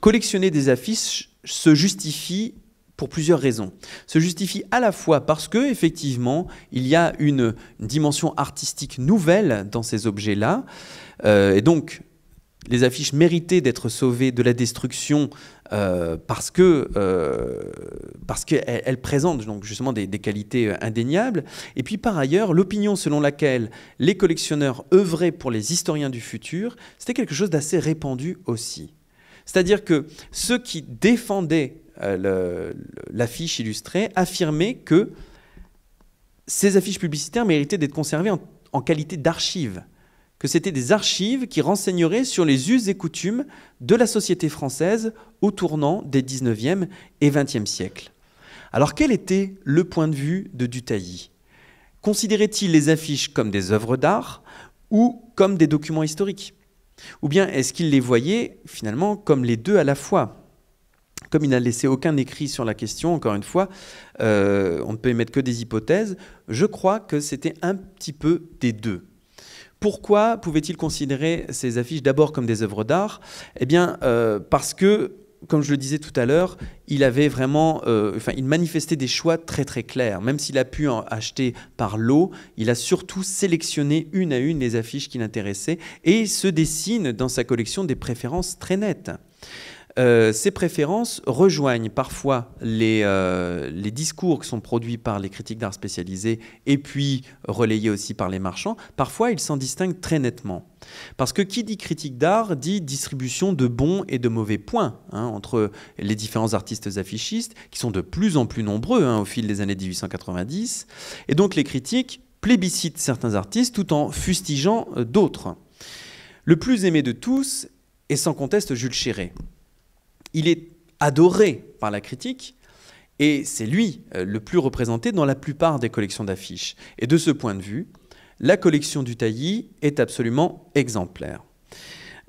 collectionner des affiches se justifie pour plusieurs raisons. Se justifie à la fois parce que effectivement, il y a une dimension artistique nouvelle dans ces objets-là, euh, et donc les affiches méritaient d'être sauvées de la destruction euh, parce que euh, parce qu'elles présentent donc justement des, qualités euh, indéniables. Et puis par ailleurs, l'opinion selon laquelle les collectionneurs œuvraient pour les historiens du futur, c'était quelque chose d'assez répandu aussi. C'est-à-dire que ceux qui défendaient l'affiche illustrée affirmaient que ces affiches publicitaires méritaient d'être conservées en qualité d'archives que c'était des archives qui renseigneraient sur les us et coutumes de la société française au tournant des 19e et 20e siècles. Alors quel était le point de vue de Dutailly Considérait-il les affiches comme des œuvres d'art ou comme des documents historiques Ou bien est-ce qu'il les voyait finalement comme les deux à la fois comme il n'a laissé aucun écrit sur la question, encore une fois, euh, on ne peut émettre que des hypothèses, je crois que c'était un petit peu des deux. Pourquoi pouvait-il considérer ces affiches d'abord comme des œuvres d'art Eh bien, euh, parce que, comme je le disais tout à l'heure, il avait vraiment, euh, enfin, il manifestait des choix très très clairs. Même s'il a pu en acheter par lot, il a surtout sélectionné une à une les affiches qui l'intéressaient et se dessine dans sa collection des préférences très nettes. Euh, ces préférences rejoignent parfois euh, les, discours qui sont produits par les critiques d'art spécialisés et puis relayés aussi par les marchands. Parfois, ils s'en distinguent très nettement. Parce que qui dit critique d'art dit distribution de bons et de mauvais points hein, entre les différents artistes affichistes, qui sont de plus en plus nombreux hein, au fil des années 1890. Et donc les critiques plébiscitent certains artistes tout en fustigeant euh, d'autres. Le plus aimé de tous est sans conteste Jules Chéret. Il est adoré par la critique et c'est lui euh, le plus représenté dans la plupart des collections d'affiches. Et de ce point de vue, la collection du est absolument exemplaire.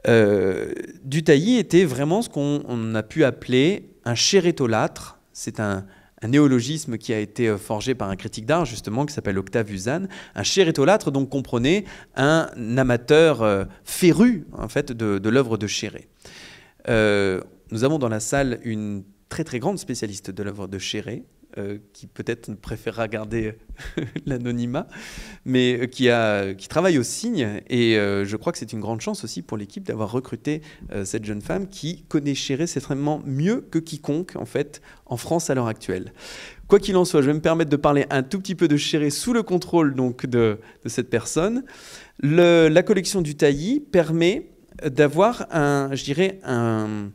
Euh, du était vraiment ce qu'on a pu appeler un chérétolâtre. C'est un, néologisme qui a été euh, forgé par un critique d'art, justement, qui s'appelle Octave Usanne. Un chérétolâtre, donc, comprenait un amateur féru, en fait, de, l'œuvre de Chéré. Nous avons dans la salle une très très grande spécialiste de l'œuvre de Chéré, euh, qui peut-être préférera garder euh, l'anonymat, mais euh, qui, a, qui travaille au signe. Et je crois que c'est une grande chance aussi pour l'équipe d'avoir recruté cette jeune femme qui connaît Chéré extrêmement mieux que quiconque, en fait, en France à l'heure actuelle. Quoi qu'il en soit, je vais me permettre de parler un tout petit peu de Chéré sous le contrôle donc de, cette personne. la collection du taillis permet d'avoir un, je dirais, un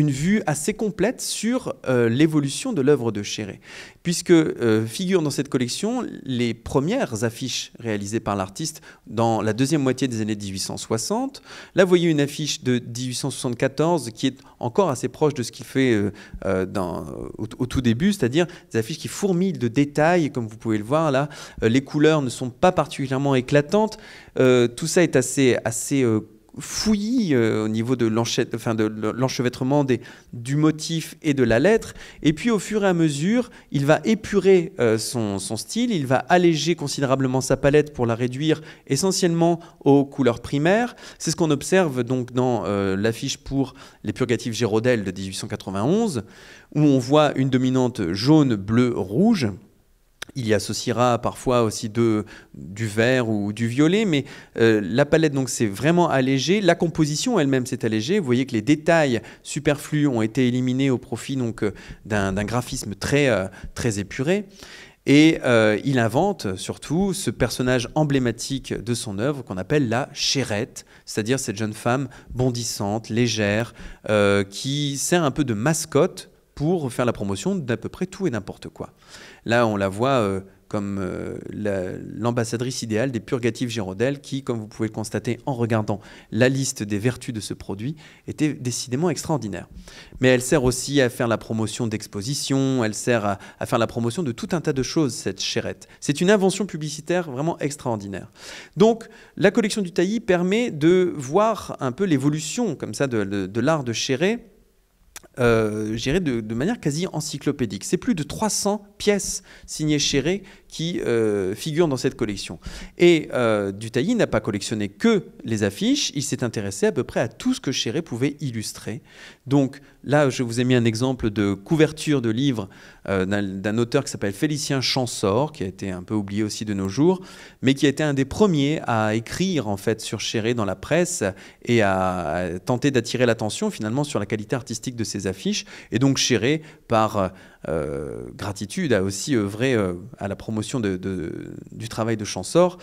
une vue assez complète sur euh, l'évolution de l'œuvre de Chéré, puisque euh, figurent dans cette collection les premières affiches réalisées par l'artiste dans la deuxième moitié des années 1860. Là, vous voyez une affiche de 1874 qui est encore assez proche de ce qu'il fait euh, dans, au, au, tout début, c'est-à-dire des affiches qui fourmillent de détails, comme vous pouvez le voir là. les couleurs ne sont pas particulièrement éclatantes. tout ça est assez, assez fouillis euh, au niveau de l'enchevêtrement du motif et de la lettre. Et puis au fur et à mesure, il va épurer euh, son, style, il va alléger considérablement sa palette pour la réduire essentiellement aux couleurs primaires. C'est ce qu'on observe donc dans euh, l'affiche pour les purgatifs Géraudel de 1891, où on voit une dominante jaune, bleu, rouge. Il y associera parfois aussi du vert ou du violet, mais euh, la palette donc c'est vraiment allégée. La composition elle-même s'est allégée. Vous voyez que les détails superflus ont été éliminés au profit donc euh, d'un graphisme très, euh, très épuré. Et il invente surtout ce personnage emblématique de son œuvre qu'on appelle la chérette, c'est-à-dire cette jeune femme bondissante, légère, qui sert un peu de mascotte pour faire la promotion d'à peu près tout et n'importe quoi. Là, on la voit euh, comme euh, l'ambassadrice idéale des purgatifs Girondelle, qui, comme vous pouvez le constater en regardant la liste des vertus de ce produit, était décidément extraordinaire. Mais elle sert aussi à faire la promotion d'expositions, elle sert à, faire la promotion de tout un tas de choses, cette chérette. C'est une invention publicitaire vraiment extraordinaire. Donc, la collection du taillis permet de voir un peu l'évolution comme ça de, l'art de chérer. Euh, géré de, manière quasi encyclopédique. C'est plus de 300 pièces signées chérées qui euh, figurent dans cette collection. Et euh, Dutailly n'a pas collectionné que les affiches, il s'est intéressé à peu près à tout ce que Chéret pouvait illustrer. Donc là, je vous ai mis un exemple de couverture de livre euh, d'un auteur qui s'appelle Félicien Chansor, qui a été un peu oublié aussi de nos jours, mais qui a été un des premiers à écrire en fait sur Chéret dans la presse et à, tenter d'attirer l'attention finalement sur la qualité artistique de ses affiches. Et donc Chéret, par euh, Gratitude a aussi œuvré euh, à la promotion de, du travail de Chansor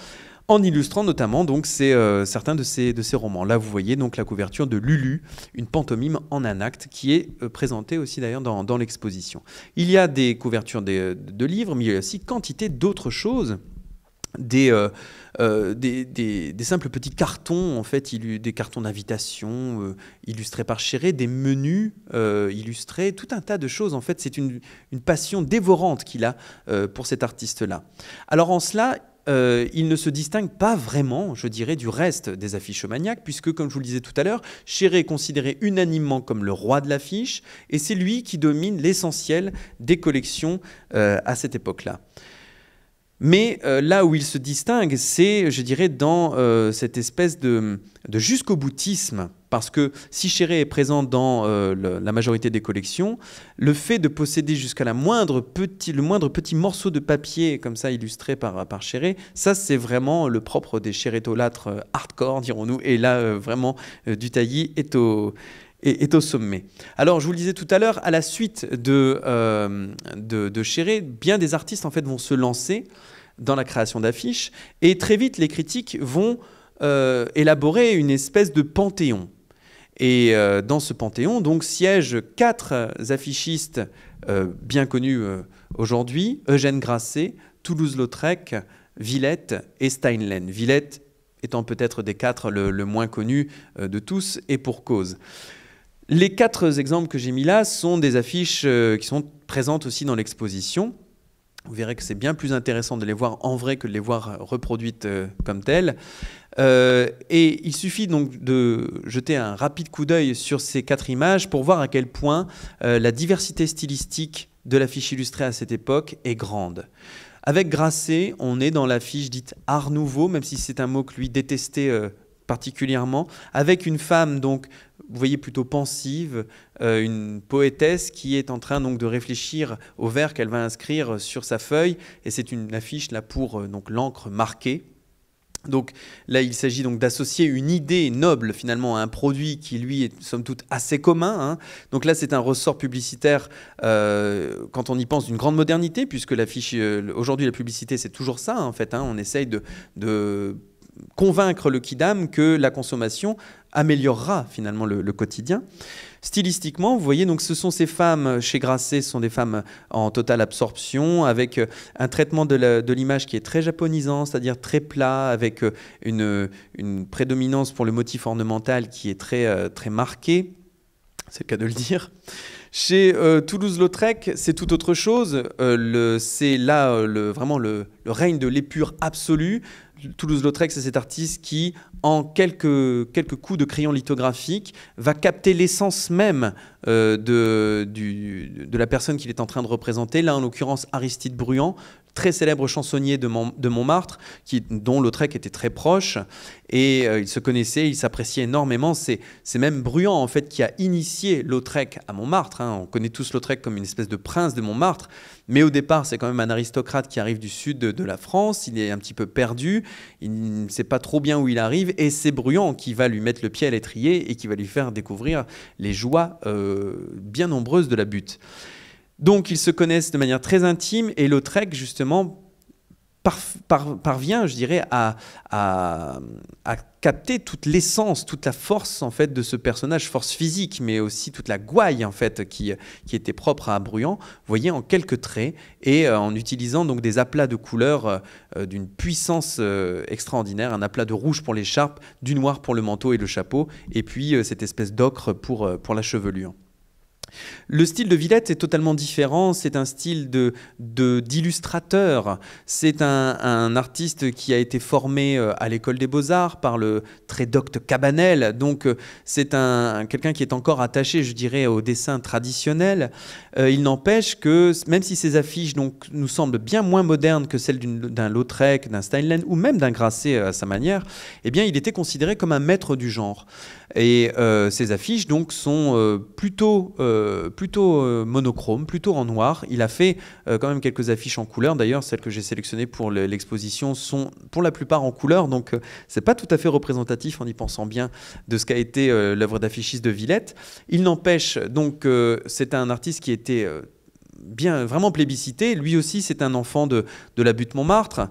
en illustrant notamment donc euh, certains de ses romans. Là, vous voyez donc la couverture de Lulu, une pantomime en un acte, qui est présentée aussi d'ailleurs dans, l'exposition. Il y a des couvertures de, de livres, mais il y a aussi quantité d'autres choses euh, euh, des, des, simples petits cartons, en fait, des cartons d'invitation euh, illustrés par Chéré, des menus illustrés, tout un tas de choses. En fait, c'est une, passion dévorante qu'il a pour cet artiste-là. Alors en cela, il ne se distingue pas vraiment, je dirais, du reste des affiches maniaques, puisque, comme je vous le disais tout à l'heure, Chéré est considéré unanimement comme le roi de l'affiche, et c'est lui qui domine l'essentiel des collections à cette époque-là. Mais euh, là où il se distingue, c'est, je dirais, dans euh, cette espèce de, de jusqu'au boutisme. Parce que si Chéré est présent dans euh, la majorité des collections, le fait de posséder jusqu'à la moindre petit, le moindre petit morceau de papier, comme ça illustré par, par Chéré, ça c'est vraiment le propre des chérétolâtres hardcore, dirons-nous. Et là, vraiment, Dutailly est au est, au sommet. Alors, je vous le disais tout à l'heure, à la suite de, euh, de, Chéré, bien des artistes en fait vont se lancer dans la création d'affiches et très vite les critiques vont euh, élaborer une espèce de panthéon. Et euh, dans ce panthéon, donc siègent quatre affichistes euh, bien connus aujourd'hui Eugène Grasset, Toulouse-Lautrec, Villette et Steinlen. Villette étant peut-être des quatre le, moins connu de tous et pour cause. Les quatre exemples que j'ai mis là sont des affiches euh, qui sont présentes aussi dans l'exposition. Vous verrez que c'est bien plus intéressant de les voir en vrai que de les voir reproduites euh, comme telles. Euh, et il suffit donc de jeter un rapide coup d'œil sur ces quatre images pour voir à quel point la diversité stylistique de l'affiche illustrée à cette époque est grande. Avec Grasset, on est dans l'affiche dite Art Nouveau, même si c'est un mot que lui détestait particulièrement, avec une femme donc vous voyez plutôt pensive, euh, une poétesse qui est en train donc de réfléchir au vers qu'elle va inscrire sur sa feuille, et c'est une affiche là pour euh, donc l'encre marquée. Donc là, il s'agit donc d'associer une idée noble finalement à un produit qui lui est somme toute assez commun. Hein. Donc là, c'est un ressort publicitaire euh, quand on y pense d'une grande modernité, puisque l'affiche aujourd'hui la publicité c'est toujours ça en fait. Hein. On essaye de, de convaincre le Kidam que la consommation améliorera finalement le, quotidien. Stylistiquement, vous voyez, donc ce sont ces femmes chez Grasset, ce sont des femmes en totale absorption, avec euh, un traitement de l'image qui est très japonisant, c'est-à-dire très plat, avec euh, une, prédominance pour le motif ornemental qui est très, euh, très marquée, c'est le cas de le dire. Chez Toulouse-Lautrec, c'est tout autre chose. c'est là vraiment le, règne de l'épure absolue. Toulouse-Lautrec, c'est cet artiste qui, en quelques, quelques coups de crayon lithographique, va capter l'essence même euh, de, de la personne qu'il est en train de représenter. Là, en l'occurrence, Aristide Bruant très célèbre chansonnier de, Montmartre, dont Lautrec était très proche, et euh, il se connaissait, il s'appréciait énormément. C'est même Bruant, en fait, qui a initié Lautrec à Montmartre. Hein. On connaît tous Lautrec comme une espèce de prince de Montmartre, mais au départ, c'est quand même un aristocrate qui arrive du sud de, la France, il est un petit peu perdu, il ne sait pas trop bien où il arrive, et c'est Bruant qui va lui mettre le pied à l'étrier et qui va lui faire découvrir les joies euh, bien nombreuses de la butte. Donc ils se connaissent de manière très intime et Lautrec, justement, parvient, je dirais, à, capter toute l'essence, toute la force en fait de ce personnage, force physique, mais aussi toute la gouaille en fait qui, était propre à Bruant, voyez en quelques traits et euh, en utilisant donc des aplats de couleurs euh, euh, d'une puissance extraordinaire, un aplat de rouge pour l'écharpe, du noir pour le manteau et le chapeau, et puis cette espèce d'ocre pour la chevelure. Le style de Villette est totalement différent, c'est un style de, d'illustrateur, c'est un, artiste qui a été formé euh, à l'école des beaux-arts par le très docte Cabanel, donc euh, c'est un, quelqu'un qui est encore attaché, je dirais, au dessin traditionnel. Euh, il n'empêche que, même si ses affiches donc, nous semblent bien moins modernes que celles d'un Lautrec, d'un Steinlen ou même d'un Grasset à sa manière, eh bien il était considéré comme un maître du genre. Et ses euh, ces affiches donc sont euh, plutôt, euh, plutôt monochromes, plutôt en noir. Il a fait quand même quelques affiches en couleur. D'ailleurs, celles que j'ai sélectionnées pour l'exposition sont pour la plupart en couleur, donc ce n'est pas tout à fait représentatif en y pensant bien de ce qu'a été l'œuvre d'affichiste de Villette. Il n'empêche donc c'est un artiste qui était bien vraiment plébiscité. Lui aussi, c'est un enfant de, de la butte Montmartre.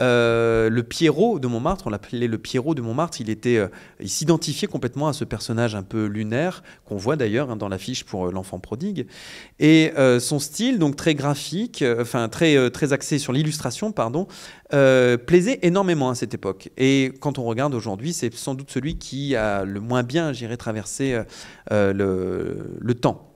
Euh, le Pierrot de Montmartre, on l'appelait le Pierrot de Montmartre, il était, euh, s'identifiait complètement à ce personnage un peu lunaire qu'on voit d'ailleurs hein, dans l'affiche pour euh, l'enfant prodigue. Et son style, donc très graphique, enfin très très axé sur l'illustration, pardon, plaisait énormément à cette époque. Et quand on regarde aujourd'hui, c'est sans doute celui qui a le moins bien, j'irais, traversé le temps.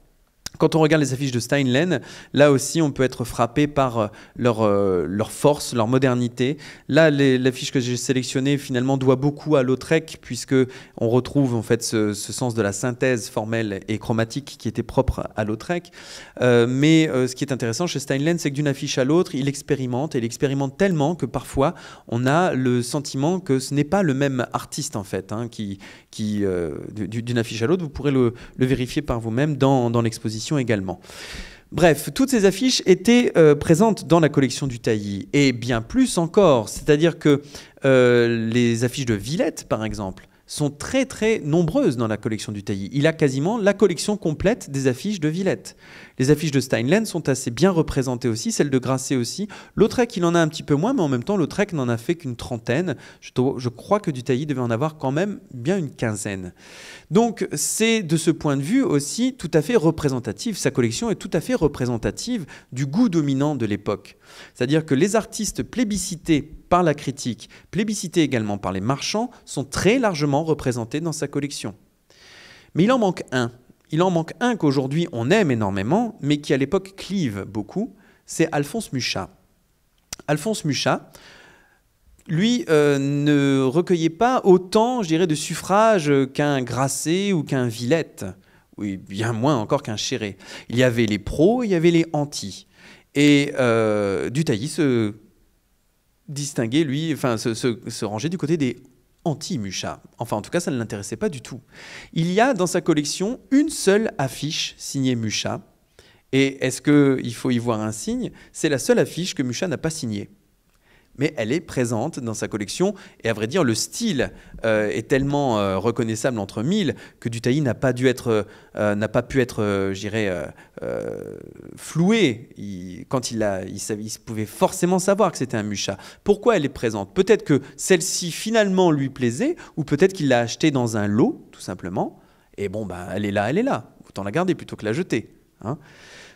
Quand on regarde les affiches de Steinlen, là aussi, on peut être frappé par euh, leur, euh, leur force, leur modernité. Là, l'affiche que j'ai sélectionnée, finalement, doit beaucoup à Lautrec, puisque on retrouve en fait ce, sens de la synthèse formelle et chromatique qui était propre à Lautrec. Euh, mais ce qui est intéressant chez Steinlen, c'est que d'une affiche à l'autre, il expérimente, et il expérimente tellement que parfois, on a le sentiment que ce n'est pas le même artiste, en fait, hein, qui, qui d'une affiche à l'autre. Vous pourrez le, vérifier par vous-même dans l'exposition également. Bref, toutes ces affiches étaient euh, présentes dans la collection du Tailly, et bien plus encore. C'est-à-dire que euh, les affiches de Villette, par exemple, sont très très nombreuses dans la collection du Tailly. Il a quasiment la collection complète des affiches de Villette. Les affiches de Steinlen sont assez bien représentées aussi, celles de Grasset aussi. Lautrec, il en a un petit peu moins, mais en même temps, Lautrec n'en a fait qu'une trentaine. Je, je, crois que Dutailly devait en avoir quand même bien une quinzaine. Donc, c'est de ce point de vue aussi tout à fait représentatif. Sa collection est tout à fait représentative du goût dominant de l'époque. C'est-à-dire que les artistes plébiscités par la critique, plébiscités également par les marchands, sont très largement représentés dans sa collection. Mais il en manque un, il en manque un qu'aujourd'hui on aime énormément, mais qui à l'époque clive beaucoup, c'est Alphonse Muchat. Alphonse Muchat, lui, euh, ne recueillait pas autant, je dirais, de suffrages qu'un Grasset ou qu'un Villette, ou bien moins encore qu'un Chéré. Il y avait les pros, il y avait les anti. Et euh, Dutailly se distinguait, lui, enfin, se, se, se rangeait du côté des anti-Mucha. Enfin, en tout cas, ça ne l'intéressait pas du tout. Il y a dans sa collection une seule affiche signée Mucha. Et est-ce qu'il faut y voir un signe C'est la seule affiche que Mucha n'a pas signée mais elle est présente dans sa collection. Et à vrai dire, le style euh, est tellement euh, reconnaissable entre mille que Dutailly n'a pas, dû être, euh, n'a pas pu être, floué. quand il, a, il, il, pouvait forcément savoir que c'était un Mucha. Pourquoi elle est présente Peut-être que celle-ci finalement lui plaisait, ou peut-être qu'il l'a achetée dans un lot, tout simplement. Et bon, ben, elle est là, elle est là. Autant la garder plutôt que la jeter. Hein.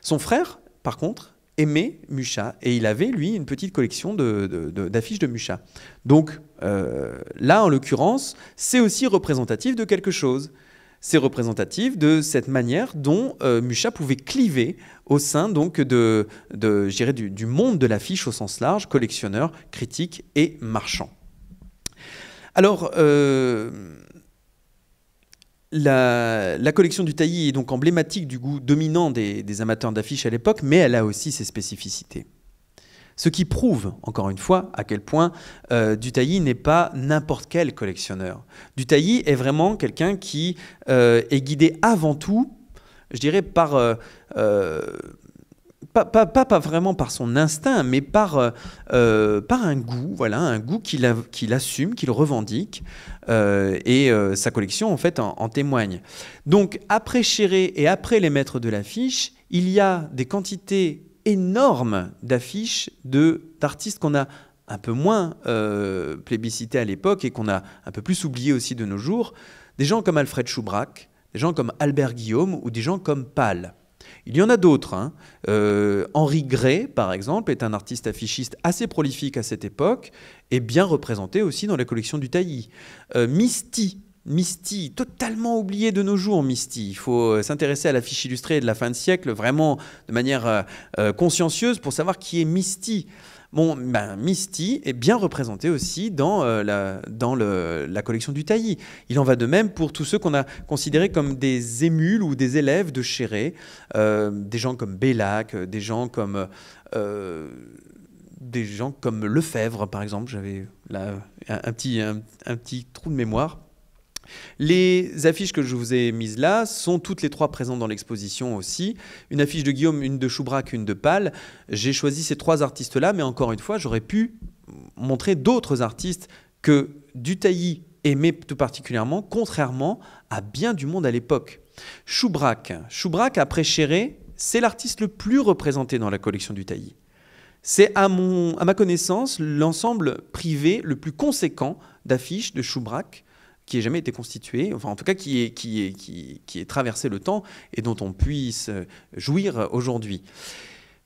Son frère, par contre, aimait Mucha et il avait lui une petite collection d'affiches de, d'affiches de Mucha. Donc euh, là, en l'occurrence, c'est aussi représentatif de quelque chose. C'est représentatif de cette manière dont euh, Mucha pouvait cliver au sein donc de, de du, du monde de l'affiche au sens large, collectionneur, critique et marchand. Alors, euh, la, collection du taillis est donc emblématique du goût dominant des, amateurs d'affiches à l'époque, mais elle a aussi ses spécificités. Ce qui prouve, encore une fois, à quel point euh, du Dutailly n'est pas n'importe quel collectionneur. Du Dutailly est vraiment quelqu'un qui euh, est guidé avant tout, je dirais, par euh, pas, vraiment par son instinct, mais par, euh, euh, un goût, voilà, un goût qu'il assume, qu'il revendique, euh, et sa collection en fait en, témoigne. Donc après Chéré et après les maîtres de l'affiche, il y a des quantités énormes d'affiches d'artistes qu'on a un peu moins plébiscités à l'époque et qu'on a un peu plus oubliés aussi de nos jours, des gens comme Alfred choubrac des gens comme Albert Guillaume ou des gens comme Pâle. Il y en a d'autres. Hein. Euh, Henri Gray, par exemple, est un artiste affichiste assez prolifique à cette époque et bien représenté aussi dans la collection du Taillis. Euh, Misty, Misty, totalement oublié de nos jours, Misty. Il faut euh, s'intéresser à l'affiche illustrée de la fin de siècle vraiment de manière consciencieuse pour savoir qui est Misty. Bon, ben, Misty est bien représenté aussi dans, euh, la, collection du Taillis. Il en va de même pour tous ceux qu'on a considérés comme des émules ou des élèves de Chéré, euh, des gens comme Bellac, euh, des gens comme... des gens comme Lefebvre, par exemple, j'avais là un, petit, un petit trou de mémoire. Les affiches que je vous ai mises là sont toutes les trois présentes dans l'exposition aussi. Une affiche de Guillaume, une de Choubrac, une de Pâle. J'ai choisi ces trois artistes-là, mais encore une fois, j'aurais pu montrer d'autres artistes que Dutailly aimait tout particulièrement, contrairement à bien du monde à l'époque. Choubrac. Choubrac, après Chéré, c'est l'artiste le plus représenté dans la collection Dutailly. C'est à, à ma connaissance l'ensemble privé le plus conséquent d'affiches de Choubrac qui ait jamais été constitué, enfin en tout cas qui ait qui qui, est traversé le temps et dont on puisse euh, jouir aujourd'hui.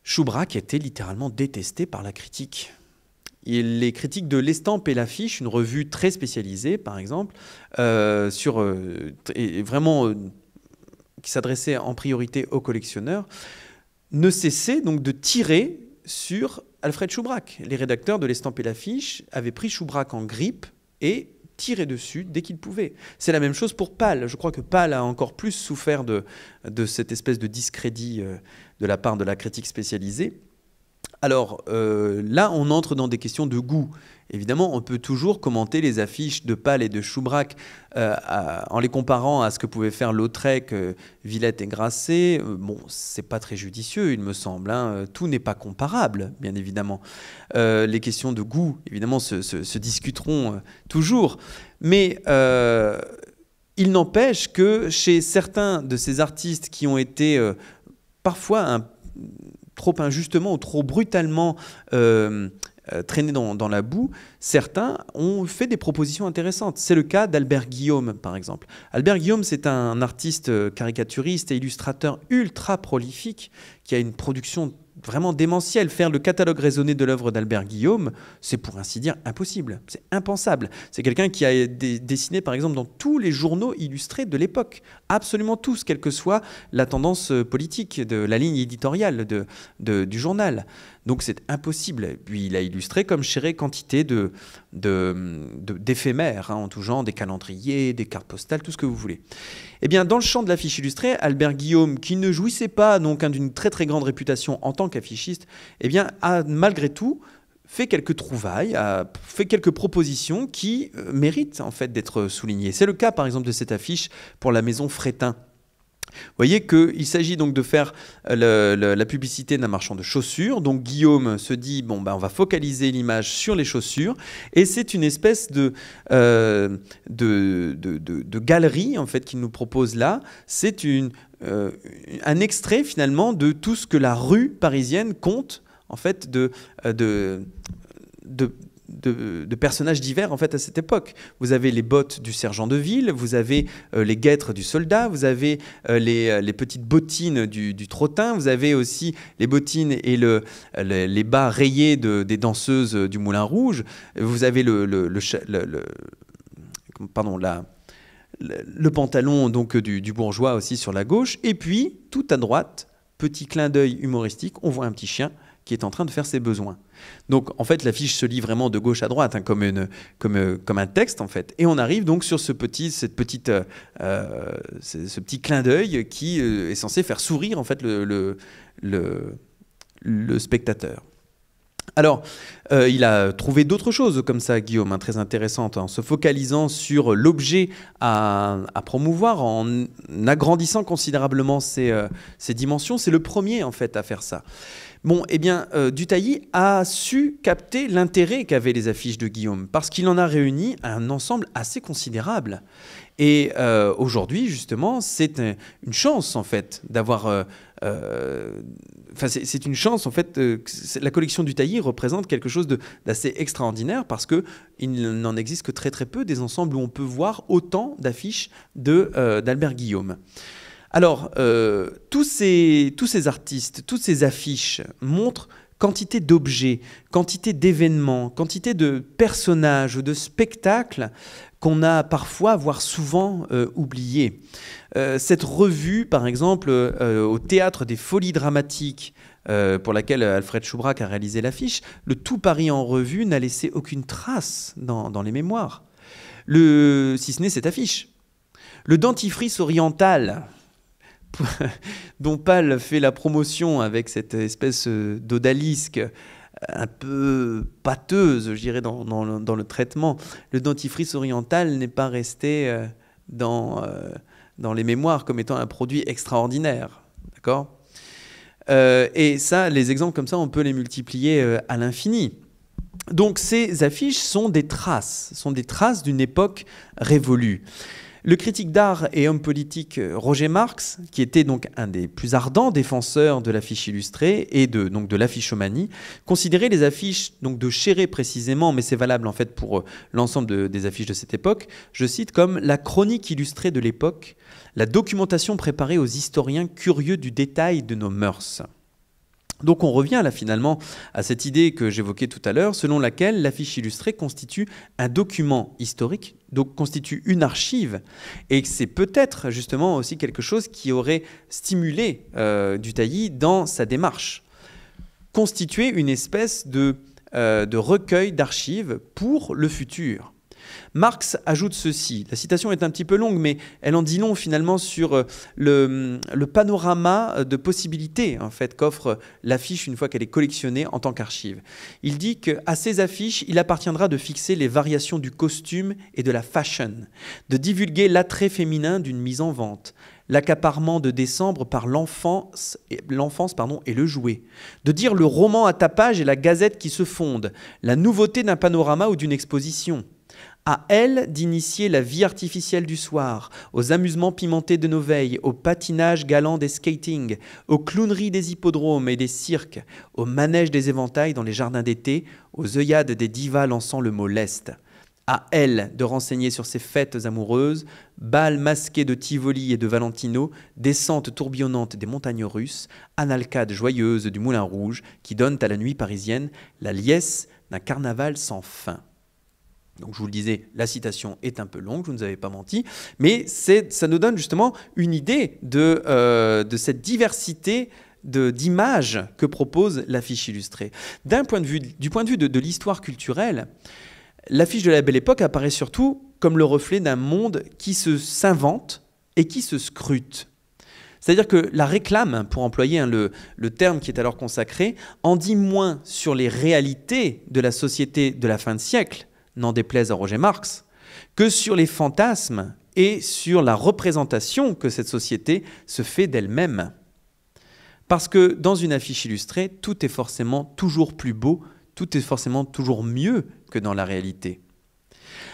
Choubrac était littéralement détesté par la critique. Et les critiques de l'Estampe et l'Affiche, une revue très spécialisée par exemple, euh, sur, euh, vraiment qui s'adressait en priorité aux collectionneurs, ne cessaient donc de tirer sur Alfred Choubrac. Les rédacteurs de l'Estampe et l'Affiche avaient pris Choubrac en grippe et tirer dessus dès qu'il pouvait. C'est la même chose pour Pâle. Je crois que Pal a encore plus souffert de, de cette espèce de discrédit euh, de la part de la critique spécialisée. Alors euh, là, on entre dans des questions de goût. Évidemment, on peut toujours commenter les affiches de Pâle et de Choubrac euh, en les comparant à ce que pouvaient faire Lautrec, euh, Villette et Grasset. bon, c'est pas très judicieux, il me semble. Hein. Tout n'est pas comparable, bien évidemment. les questions de goût, évidemment, se, discuteront toujours. Mais il n'empêche que chez certains de ces artistes qui ont été parfois un trop injustement ou trop brutalement euh, euh, traînés dans, dans, la boue, certains ont fait des propositions intéressantes. C'est le cas d'Albert Guillaume, par exemple. Albert Guillaume, c'est un artiste euh, caricaturiste et illustrateur ultra prolifique qui a une production vraiment démentiel. Faire le catalogue raisonné de l'œuvre d'Albert Guillaume, c'est pour ainsi dire impossible, c'est impensable. C'est quelqu'un qui a dessiné par exemple dans tous les journaux illustrés de l'époque, absolument tous, quelle que soit la tendance euh, politique, de la ligne éditoriale du journal. Donc c'est impossible. Puis il a illustré comme chéré quantité de, d'éphémères hein, en tout genre, des calendriers, des cartes postales, tout ce que vous voulez. Eh bien, dans le champ de l'affiche illustrée, Albert Guillaume, qui ne jouissait pas donc hein, d'une très très grande réputation en tant qu'affichiste, eh bien, a malgré tout fait quelques trouvailles, a fait quelques propositions qui euh, méritent en fait d'être soulignées. C'est le cas par exemple de cette affiche pour la maison Frétin. Vous voyez qu'il s'agit donc de faire euh, la publicité d'un marchand de chaussures. Donc Guillaume se dit, bon, ben, on va focaliser l'image sur les chaussures. Et c'est une espèce de, euh, de, galerie, en fait, qu'il nous propose là. C'est euh, un extrait, finalement, de tout ce que la rue parisienne compte, en fait, de, de de, personnages divers en fait à cette époque. Vous avez les bottes du sergent de ville, vous avez euh, les guêtres du soldat, vous avez euh, euh, les, petites bottines du, trottin, vous avez aussi les bottines et le, les, bas rayés des danseuses du Moulin Rouge, vous avez le, le, pardon, la, le pantalon donc du, du bourgeois aussi sur la gauche, et puis tout à droite, petit clin d'œil humoristique, on voit un petit chien qui est en train de faire ses besoins. Donc en fait, la fiche se lit vraiment de gauche à droite, hein, comme, une, comme, euh, comme, un texte en fait. Et on arrive donc sur ce petit, cette petite, euh, euh, ce, petit clin d'œil qui est censé faire sourire en fait le, le, spectateur. Alors, il a trouvé d'autres choses comme ça, Guillaume, hein, très intéressantes, en se focalisant sur l'objet à, promouvoir, en agrandissant considérablement ses, ses dimensions. C'est le premier, en fait, à faire ça. Bon, eh bien, euh, Dutailly a su capter l'intérêt qu'avaient les affiches de Guillaume, parce qu'il en a réuni un ensemble assez considérable. Et euh, aujourd'hui, justement, c'est une chance, en fait, d'avoir... Euh, c'est une chance en fait. la collection du représente quelque chose d'assez extraordinaire parce que n'en existe que très très peu des ensembles où on peut voir autant d'affiches d'Albert Guillaume. Alors, euh, tous, ces, artistes, toutes ces affiches montrent quantité d'objets, quantité d'événements, quantité de personnages, de spectacles qu'on a parfois, voire souvent, euh, oubliés. Euh, cette revue, par exemple, au théâtre des folies dramatiques, pour laquelle Alfred Choubrac a réalisé l'affiche, le Tout Paris en revue n'a laissé aucune trace dans, les mémoires, si ce n'est cette affiche. Le dentifrice oriental, dont Pal fait la promotion avec cette espèce euh, d'odalisque euh, un peu pâteuse, je dirais, dans, le traitement. Le dentifrice oriental n'est pas resté euh, dans, dans les mémoires comme étant un produit extraordinaire. D'accord Et ça, les exemples comme ça, on peut les multiplier à l'infini. Donc ces affiches sont des traces, sont des traces d'une époque révolue. Le critique d'art et homme politique euh, Roger Marx, qui était donc un des plus ardents défenseurs de l'affiche illustrée et de, donc de l'affichomanie, considérait les affiches donc de Chéré précisément, mais c'est valable en fait pour euh, l'ensemble des affiches de cette époque, je cite, comme la chronique illustrée de l'époque, la documentation préparée aux historiens curieux du détail de nos mœurs. Donc on revient là finalement à cette idée que j'évoquais tout à l'heure, selon laquelle l'affiche illustrée constitue un document historique, donc constitue une archive, et que c'est peut-être justement aussi quelque chose qui aurait stimulé euh, Dutailly dans sa démarche. Constituer une espèce de euh, recueil d'archives pour le futur. Marx ajoute ceci, la citation est un petit peu longue, mais elle en dit long finalement sur euh, le, panorama de possibilités en fait, qu'offre l'affiche une fois qu'elle est collectionnée en tant qu'archive. Il dit qu'à ces affiches, il appartiendra de fixer les variations du costume et de la fashion, de divulguer l'attrait féminin d'une mise en vente, l'accaparement de décembre par l'enfance et le jouet, de dire le roman à tapage et la gazette qui se fondent, la nouveauté d'un panorama ou d'une exposition, à elle d'initier la vie artificielle du soir, aux amusements pimentés de nos veilles, au patinage galant des skating, aux clowneries des hippodromes et des cirques, aux manèges des éventails dans les jardins d'été, aux œillades des divas lançant le mot lest. À elle de renseigner sur ses fêtes amoureuses, bals masqués de Tivoli et de Valentino, descentes tourbillonnantes des montagnes russes, analcades joyeuses du Moulin Rouge qui donnent à la nuit parisienne la liesse d'un carnaval sans fin. Donc je vous le disais, la citation est un peu longue, je ne vous avais pas menti, mais ça nous donne justement une idée de, euh, cette diversité d'images que propose l'affiche illustrée. D'un point de vue, du point de vue de, l'histoire culturelle, l'affiche de la Belle Époque apparaît surtout comme le reflet d'un monde qui se s'invente et qui se scrute. C'est-à-dire que la réclame, pour employer le, le, terme qui est alors consacré, en dit moins sur les réalités de la société de la fin de siècle n'en déplaise à Roger Marx, que sur les fantasmes et sur la représentation que cette société se fait d'elle-même. Parce que dans une affiche illustrée, tout est forcément toujours plus beau, tout est forcément toujours mieux que dans la réalité.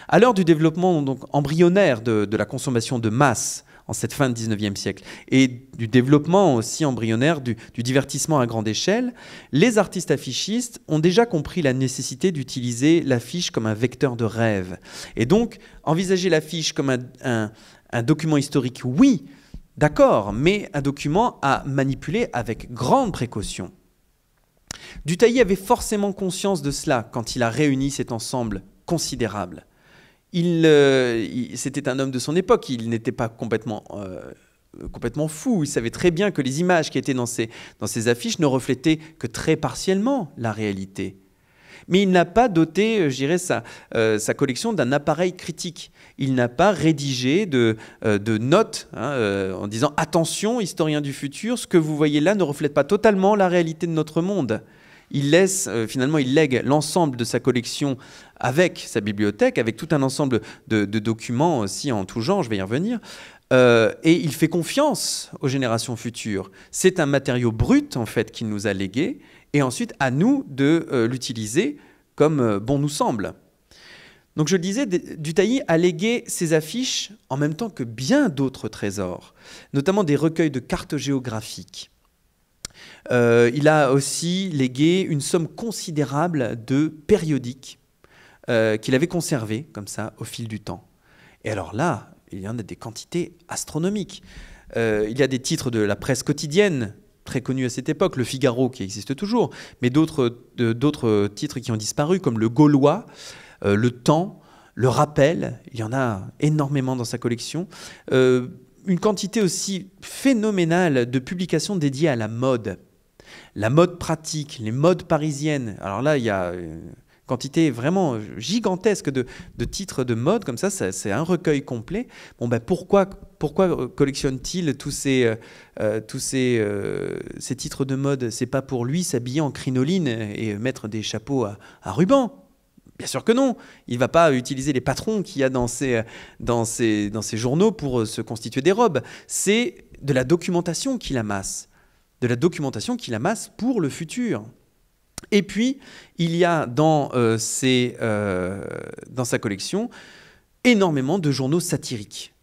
À l'heure du développement donc embryonnaire de la consommation de masse, en cette fin du XIXe siècle, et du développement aussi embryonnaire du, divertissement à grande échelle, les artistes affichistes ont déjà compris la nécessité d'utiliser l'affiche comme un vecteur de rêve. Et donc, envisager l'affiche comme un, un document historique, oui, d'accord, mais un document à manipuler avec grande précaution. Dutailly avait forcément conscience de cela quand il a réuni cet ensemble considérable. Euh, il, c'était un homme de son époque, il n'était pas euh, complètement, fou, il savait très bien que les images qui étaient dans ses dans ses affiches ne reflétaient que très partiellement la réalité. Mais il n'a pas doté, euh, sa, collection d'un appareil critique. Il n'a pas rédigé de, notes hein, en disant Attention, historien du futur, ce que vous voyez là ne reflète pas totalement la réalité de notre monde il laisse, euh, finalement, il lègue l'ensemble de sa collection avec sa bibliothèque, avec tout un ensemble de, documents aussi en tout genre, je vais y revenir. Euh, et il fait confiance aux générations futures. C'est un matériau brut, en fait, qu'il nous a légué, et ensuite à nous de euh, l'utiliser comme bon nous semble. Donc je le disais, Dutailly a légué ses affiches en même temps que bien d'autres trésors, notamment des recueils de cartes géographiques, euh, il a aussi légué une somme considérable de périodiques euh, qu'il avait conservés comme ça au fil du temps. Et alors là, il y en a des quantités astronomiques. Euh, il y a des titres de la presse quotidienne très connus à cette époque, Le Figaro qui existe toujours, mais d'autres titres qui ont disparu comme Le Gaulois, Le Temps, Le Rappel, il y en a énormément dans sa collection une quantité aussi phénoménale de publications dédiées à la mode la mode pratique, les modes parisiennes. Alors là, il y a une quantité vraiment gigantesque de, titres de mode comme ça, c'est un recueil complet. Bon, ben pourquoi, pourquoi euh, collectionne-t-il tous ces, euh, euh, tous ces, titres de mode C'est pas pour lui s'habiller en crinoline et mettre des chapeaux à, ruban Bien sûr que non. Il va pas utiliser les patrons qu'il y a dans dans, dans ses journaux pour se constituer des robes. C'est de la documentation qu'il amasse de la documentation qu'il amasse pour le futur. Et puis, il y a dans, euh, euh, sa collection énormément de journaux satiriques.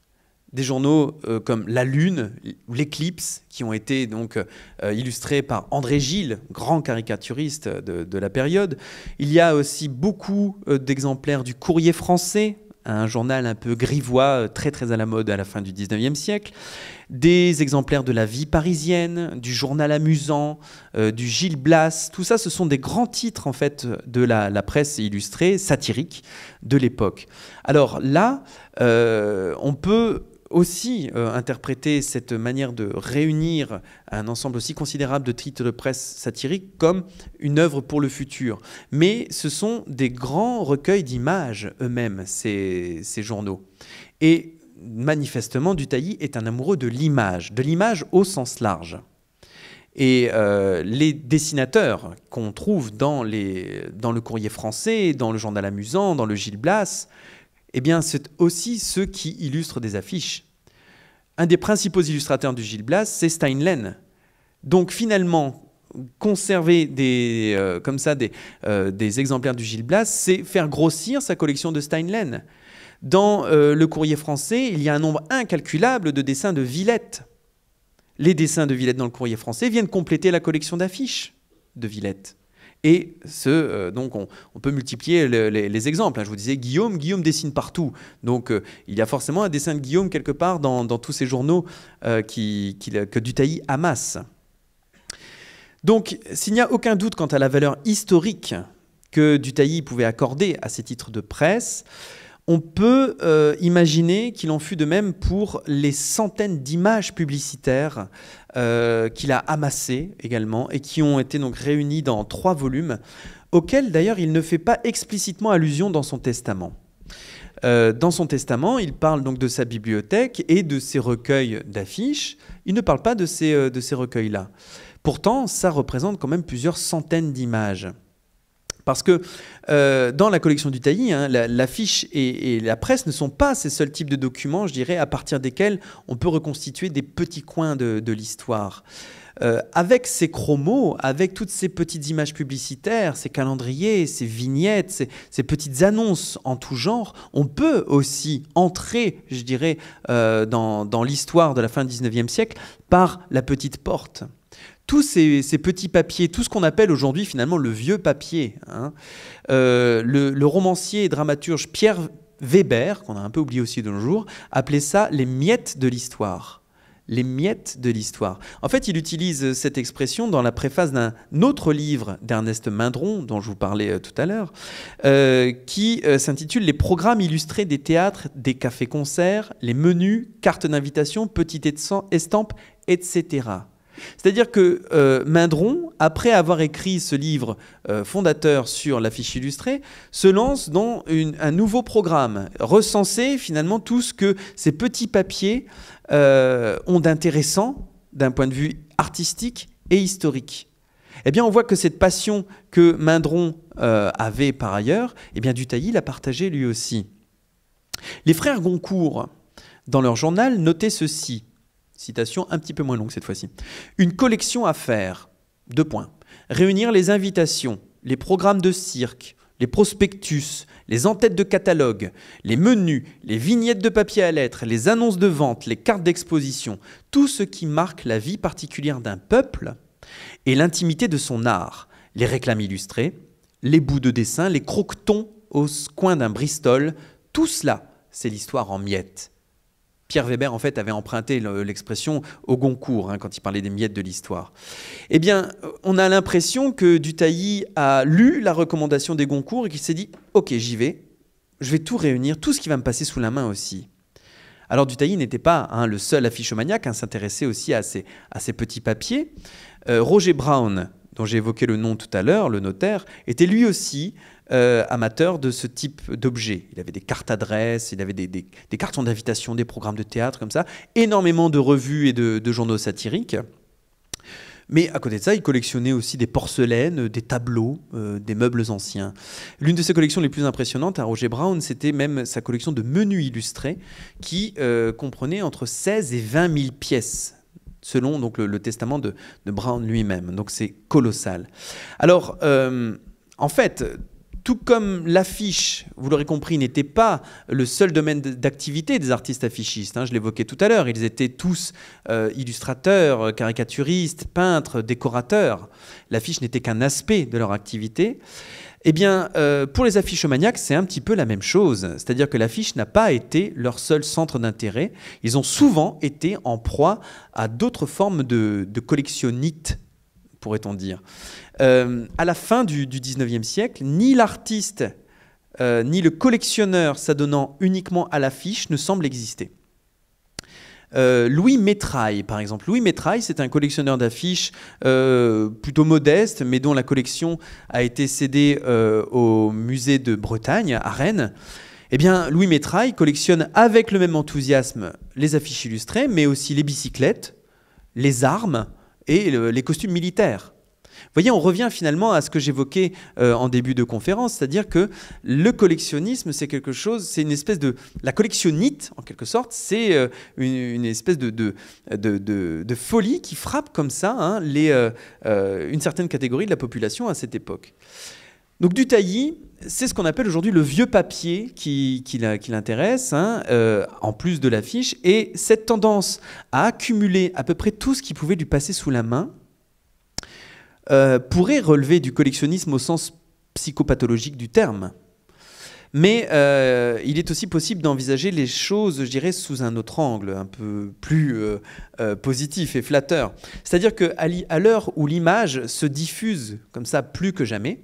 Des journaux euh, comme La Lune ou L'Éclipse, qui ont été donc illustrés par André Gilles, grand caricaturiste de la période. Il y a aussi beaucoup d'exemplaires du Courrier français, un journal un peu grivois, euh, très très à la mode à la fin du 19e siècle, des exemplaires de la vie parisienne, du journal amusant, euh, du Gilles Blas, tout ça ce sont des grands titres en fait de la, presse illustrée, satirique de l'époque. Alors là, euh, on peut aussi euh, interpréter cette manière de réunir un ensemble aussi considérable de titres de presse satirique comme une œuvre pour le futur. Mais ce sont des grands recueils d'images eux-mêmes, ces, journaux. Et manifestement, Dutailly est un amoureux de l'image, de l'image au sens large. Et euh, les dessinateurs qu'on trouve dans, les, dans le courrier français, dans le journal amusant, dans le Gilles Blas, eh bien, c'est aussi ceux qui illustrent des affiches. Un des principaux illustrateurs du Gil Blas, c'est Steinlen. Donc finalement, conserver des, euh, comme ça des, euh, exemplaires du Gil Blas, c'est faire grossir sa collection de Steinlen. Dans euh, le courrier français, il y a un nombre incalculable de dessins de Villette. Les dessins de Villette dans le courrier français viennent compléter la collection d'affiches de Villette. Et ce, euh, donc on, peut multiplier les, exemples. Hein. Je vous disais Guillaume, Guillaume dessine partout. Donc euh, il y a forcément un dessin de Guillaume quelque part dans, tous ces journaux euh, que Dutailly amasse. Donc s'il n'y a aucun doute quant à la valeur historique que Dutailly pouvait accorder à ces titres de presse, on peut imaginer qu'il en fut de même pour les centaines d'images publicitaires euh, qu'il a amassé également et qui ont été donc réunis dans trois volumes, auxquels d'ailleurs il ne fait pas explicitement allusion dans son testament. Euh, dans son testament, il parle donc de sa bibliothèque et de ses recueils d'affiches. Il ne parle pas de ces euh, recueils-là. Pourtant, ça représente quand même plusieurs centaines d'images. Parce que euh, dans la collection du Taillis, hein, l'affiche et, la presse ne sont pas ces seuls types de documents, je dirais, à partir desquels on peut reconstituer des petits coins de, l'histoire. Euh, avec ces chromos, avec toutes ces petites images publicitaires, ces calendriers, ces vignettes, ces, petites annonces en tout genre, on peut aussi entrer, je dirais, euh, dans, l'histoire de la fin du XIXe siècle par la petite porte tous ces, petits papiers, tout ce qu'on appelle aujourd'hui finalement le vieux papier. Hein, euh, le, romancier et dramaturge Pierre Weber, qu'on a un peu oublié aussi de nos jours, appelait ça les miettes de l'histoire. Les miettes de l'histoire. En fait, il utilise cette expression dans la préface d'un autre livre d'Ernest Mindron, dont je vous parlais euh, tout à l'heure, euh, qui s'intitule Les programmes illustrés des théâtres, des cafés-concerts, les menus, cartes d'invitation, petites estampes, etc. C'est-à-dire que euh, Mindron, après avoir écrit ce livre euh, fondateur sur l'affiche illustrée, se lance dans un nouveau programme, recenser finalement tout ce que ces petits papiers euh, ont d'intéressant d'un point de vue artistique et historique. Eh bien, on voit que cette passion que Mindron avait par ailleurs, eh bien, Dutailly l'a partagée lui aussi. Les frères Goncourt, dans leur journal, notaient ceci. Citation un petit peu moins longue cette fois-ci. Une collection à faire. Deux points. Réunir les invitations, les programmes de cirque, les prospectus, les entêtes de catalogue, les menus, les vignettes de papier à lettres, les annonces de vente, les cartes d'exposition, tout ce qui marque la vie particulière d'un peuple et l'intimité de son art, les réclames illustrées, les bouts de dessin, les croquetons au coin d'un Bristol, tout cela, c'est l'histoire en miettes. Pierre Weber, en fait, avait emprunté l'expression au Goncourt, hein, quand il parlait des miettes de l'histoire. Eh bien, on a l'impression que Dutailly a lu la recommandation des Goncourt et qu'il s'est dit Ok, j'y vais, je vais tout réunir, tout ce qui va me passer sous la main aussi. Alors Dutailly n'était pas hein, le seul affichomaniaque à s'intéresser aussi à ces, petits papiers. Euh, Roger Brown, dont j'ai évoqué le nom tout à l'heure, le notaire, était lui aussi euh, amateur de ce type d'objet. Il avait des cartes adresses, il avait des, cartons d'invitation, des programmes de théâtre comme ça, énormément de revues et de, journaux satiriques. Mais à côté de ça, il collectionnait aussi des porcelaines, des tableaux, euh, des meubles anciens. L'une de ses collections les plus impressionnantes à Roger Brown, c'était même sa collection de menus illustrés qui euh, comprenait entre 16 et 20 000 pièces selon donc le, testament de, Brown lui-même. Donc c'est colossal. Alors, en fait, tout comme l'affiche, vous l'aurez compris, n'était pas le seul domaine d'activité des artistes affichistes, hein, je l'évoquais tout à l'heure, ils étaient tous euh, illustrateurs, caricaturistes, peintres, décorateurs. L'affiche n'était qu'un aspect de leur activité. Eh bien, euh, pour les affichomaniaques, c'est un petit peu la même chose. C'est-à-dire que l'affiche n'a pas été leur seul centre d'intérêt. Ils ont souvent été en proie à d'autres formes de, de pourrait-on dire. Euh, à la fin du, XIXe 19 siècle, ni l'artiste euh, ni le collectionneur s'adonnant uniquement à l'affiche ne semblent exister. Euh, Louis Métraille, par exemple. Louis Métraille, c'est un collectionneur d'affiches plutôt modeste, mais dont la collection a été cédée au musée de Bretagne, à Rennes. Eh bien, Louis Métraille collectionne avec le même enthousiasme les affiches illustrées, mais aussi les bicyclettes, les armes, et les costumes militaires. voyez, on revient finalement à ce que j'évoquais euh, en début de conférence, c'est-à-dire que le collectionnisme, c'est quelque chose, c'est une espèce de... La collectionnite, en quelque sorte, c'est euh, une, espèce de de, folie qui frappe comme ça hein, les, euh, une certaine catégorie de la population à cette époque. Donc du taillis, c'est ce qu'on appelle aujourd'hui le vieux papier qui, l'intéresse, hein, euh, en plus de l'affiche, et cette tendance à accumuler à peu près tout ce qui pouvait lui passer sous la main euh, pourrait relever du collectionnisme au sens psychopathologique du terme. Mais euh, il est aussi possible d'envisager les choses, je dirais, sous un autre angle, un peu plus positif et flatteur. C'est-à-dire qu'à l'heure où l'image se diffuse comme ça plus que jamais,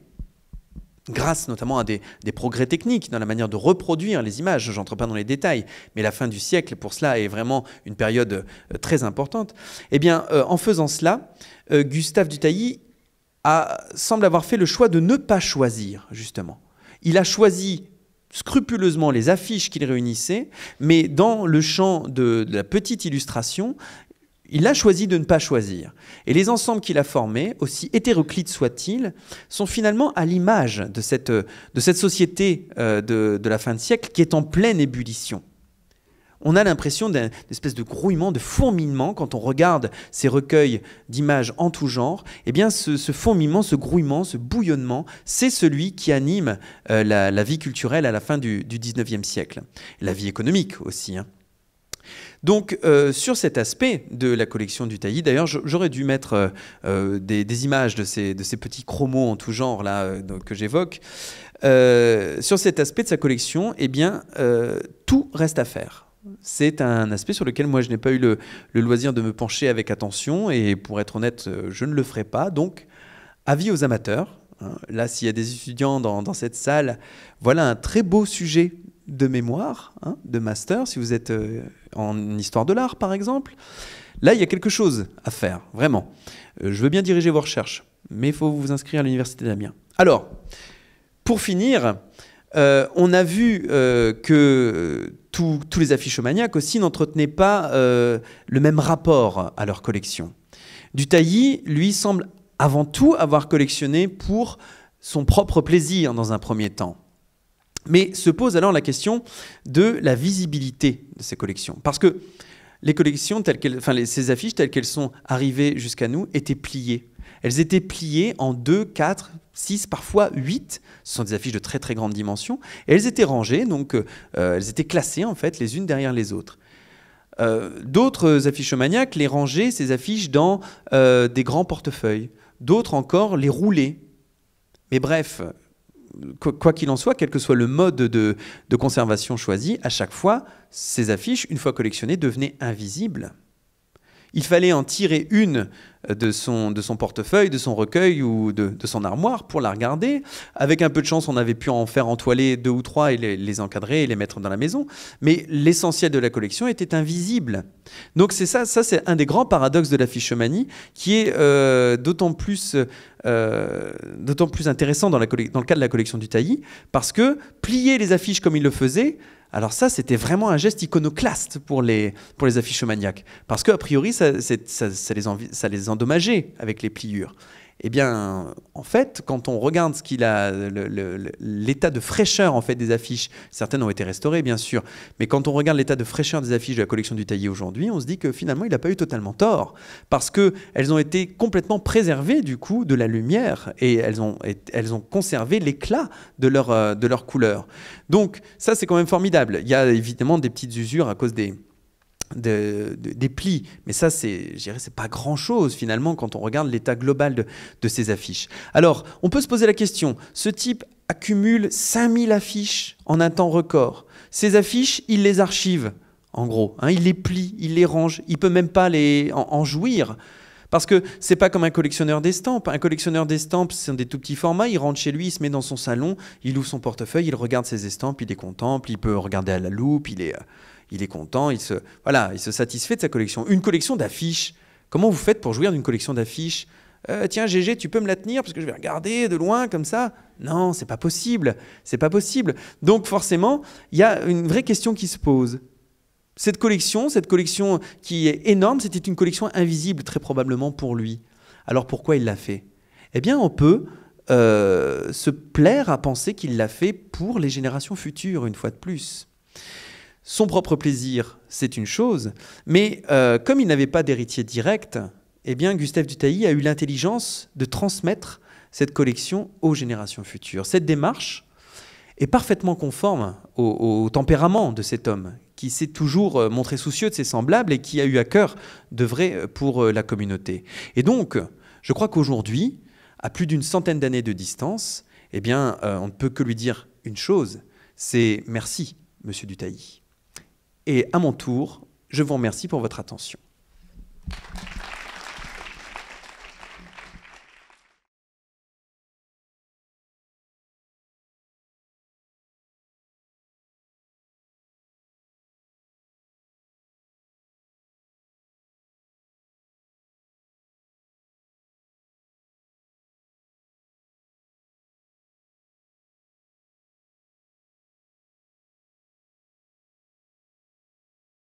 grâce notamment à des, progrès techniques dans la manière de reproduire les images, j'entre pas dans les détails, mais la fin du siècle pour cela est vraiment une période euh, très importante, eh bien euh, en faisant cela, euh, Gustave du a, semble avoir fait le choix de ne pas choisir, justement. Il a choisi scrupuleusement les affiches qu'il réunissait, mais dans le champ de, la petite illustration, il a choisi de ne pas choisir. Et les ensembles qu'il a formés, aussi hétéroclites soient-ils, sont finalement à l'image de cette, société euh, de, la fin de siècle qui est en pleine ébullition. On a l'impression d'une espèce de grouillement, de fourmillement quand on regarde ces recueils d'images en tout genre. Eh bien, ce, ce fourmillement, ce grouillement, ce bouillonnement, c'est celui qui anime euh, la, vie culturelle à la fin du, XIXe 19e siècle. La vie économique aussi. Hein. Donc euh, sur cet aspect de la collection du taillis, d'ailleurs j'aurais dû mettre euh, euh, des, images de ces, de ces petits chromos en tout genre là que j'évoque. sur cet aspect de sa collection, eh bien tout reste à faire. C'est un aspect sur lequel moi je n'ai pas eu le, loisir de me pencher avec attention et pour être honnête, je ne le ferai pas. Donc avis aux amateurs. Hein. Là, s'il y a des étudiants dans, cette salle, voilà un très beau sujet de mémoire, hein, de master, si vous êtes en histoire de l'art, par exemple. Là, il y a quelque chose à faire, vraiment. Euh, je veux bien diriger vos recherches, mais il faut vous inscrire à l'Université d'Amiens. Alors, pour finir, euh, on a vu euh, que tous les affichomaniaques aussi n'entretenaient pas le même rapport à leur collection. Dutailly, lui, semble avant tout avoir collectionné pour son propre plaisir dans un premier temps. Mais se pose alors la question de la visibilité de ces collections. Parce que les collections, telles ces affiches telles qu'elles sont arrivées jusqu'à nous, étaient pliées. Elles étaient pliées en 2, 4, 6, parfois 8. Ce sont des affiches de très très grande dimension. elles étaient rangées, donc euh, euh, elles étaient classées en fait les unes derrière les autres. Euh, d'autres D'autres affichomaniaques les rangeaient, ces affiches, dans des grands portefeuilles. D'autres encore les roulaient. Mais bref, quoi qu'il en soit, quel que soit le mode de conservation choisi, à chaque fois, ces affiches, une fois collectionnées, devenaient invisibles il fallait en tirer une de son, de son portefeuille, de son recueil ou de, son armoire pour la regarder. Avec un peu de chance, on avait pu en faire entoiler deux ou trois et les, encadrer et les mettre dans la maison. Mais l'essentiel de la collection était invisible. Donc c'est ça, ça c'est un des grands paradoxes de l'affichomanie, qui est euh, d'autant plus, euh, d'autant plus intéressant dans, dans le cas de la collection du Taillis parce que plier les affiches comme il le faisait, alors ça, c'était vraiment un geste iconoclaste pour les, pour les affichomaniaques, parce qu'a priori, les ça les endommageait avec les pliures. Eh bien, en fait, quand on regarde qu'il a, l'état de fraîcheur en fait des affiches, certaines ont été restaurées bien sûr, mais quand on regarde l'état de fraîcheur des affiches de la collection du taillis aujourd'hui, on se dit que finalement il n'a pas eu totalement tort parce que ont été complètement préservées du coup de la lumière et elles ont, elles ont conservé l'éclat de leur, euh, de leur couleur. Donc ça c'est quand même formidable. Il y a évidemment des petites usures à cause des de, des plis. Mais ça, c'est, c'est pas grand-chose finalement quand on regarde l'état global de, de, ces affiches. Alors, on peut se poser la question, ce type accumule 5000 affiches en un temps record. Ces affiches, il les archive, en gros. Hein. il les plie, il les range, il peut même pas les, en, jouir. Parce que c'est pas comme un collectionneur d'estampes. Un collectionneur d'estampes, c'est des tout petits formats. Il rentre chez lui, il se met dans son salon, il ouvre son portefeuille, il regarde ses estampes, il les contemple, il peut regarder à la loupe, il est euh, il est content, il se, voilà, il se satisfait de sa collection. Une collection d'affiches. Comment vous faites pour jouir d'une collection d'affiches euh, Tiens, GG, tu peux me la tenir parce que je vais regarder de loin comme ça. Non, c'est pas possible. C'est pas possible. Donc forcément, il y a une vraie question qui se pose. Cette collection, cette collection qui est énorme, c'était une collection invisible très probablement pour lui. Alors pourquoi il l'a fait Eh bien, on peut euh, se plaire à penser qu'il l'a fait pour les générations futures, une fois de plus. Son propre plaisir, c'est une chose, mais euh, comme il n'avait pas d'héritier direct, eh bien Gustave Dutailly a eu l'intelligence de transmettre cette collection aux générations futures. Cette démarche est parfaitement conforme au, tempérament de cet homme, qui s'est toujours euh, montré soucieux de ses semblables et qui a eu à cœur vrai euh, pour la communauté. Et donc, je crois qu'aujourd'hui, à plus d'une centaine d'années de distance, eh bien, on ne peut que lui dire une chose, c'est merci, monsieur Dutailly. Et à mon tour, je vous remercie pour votre attention.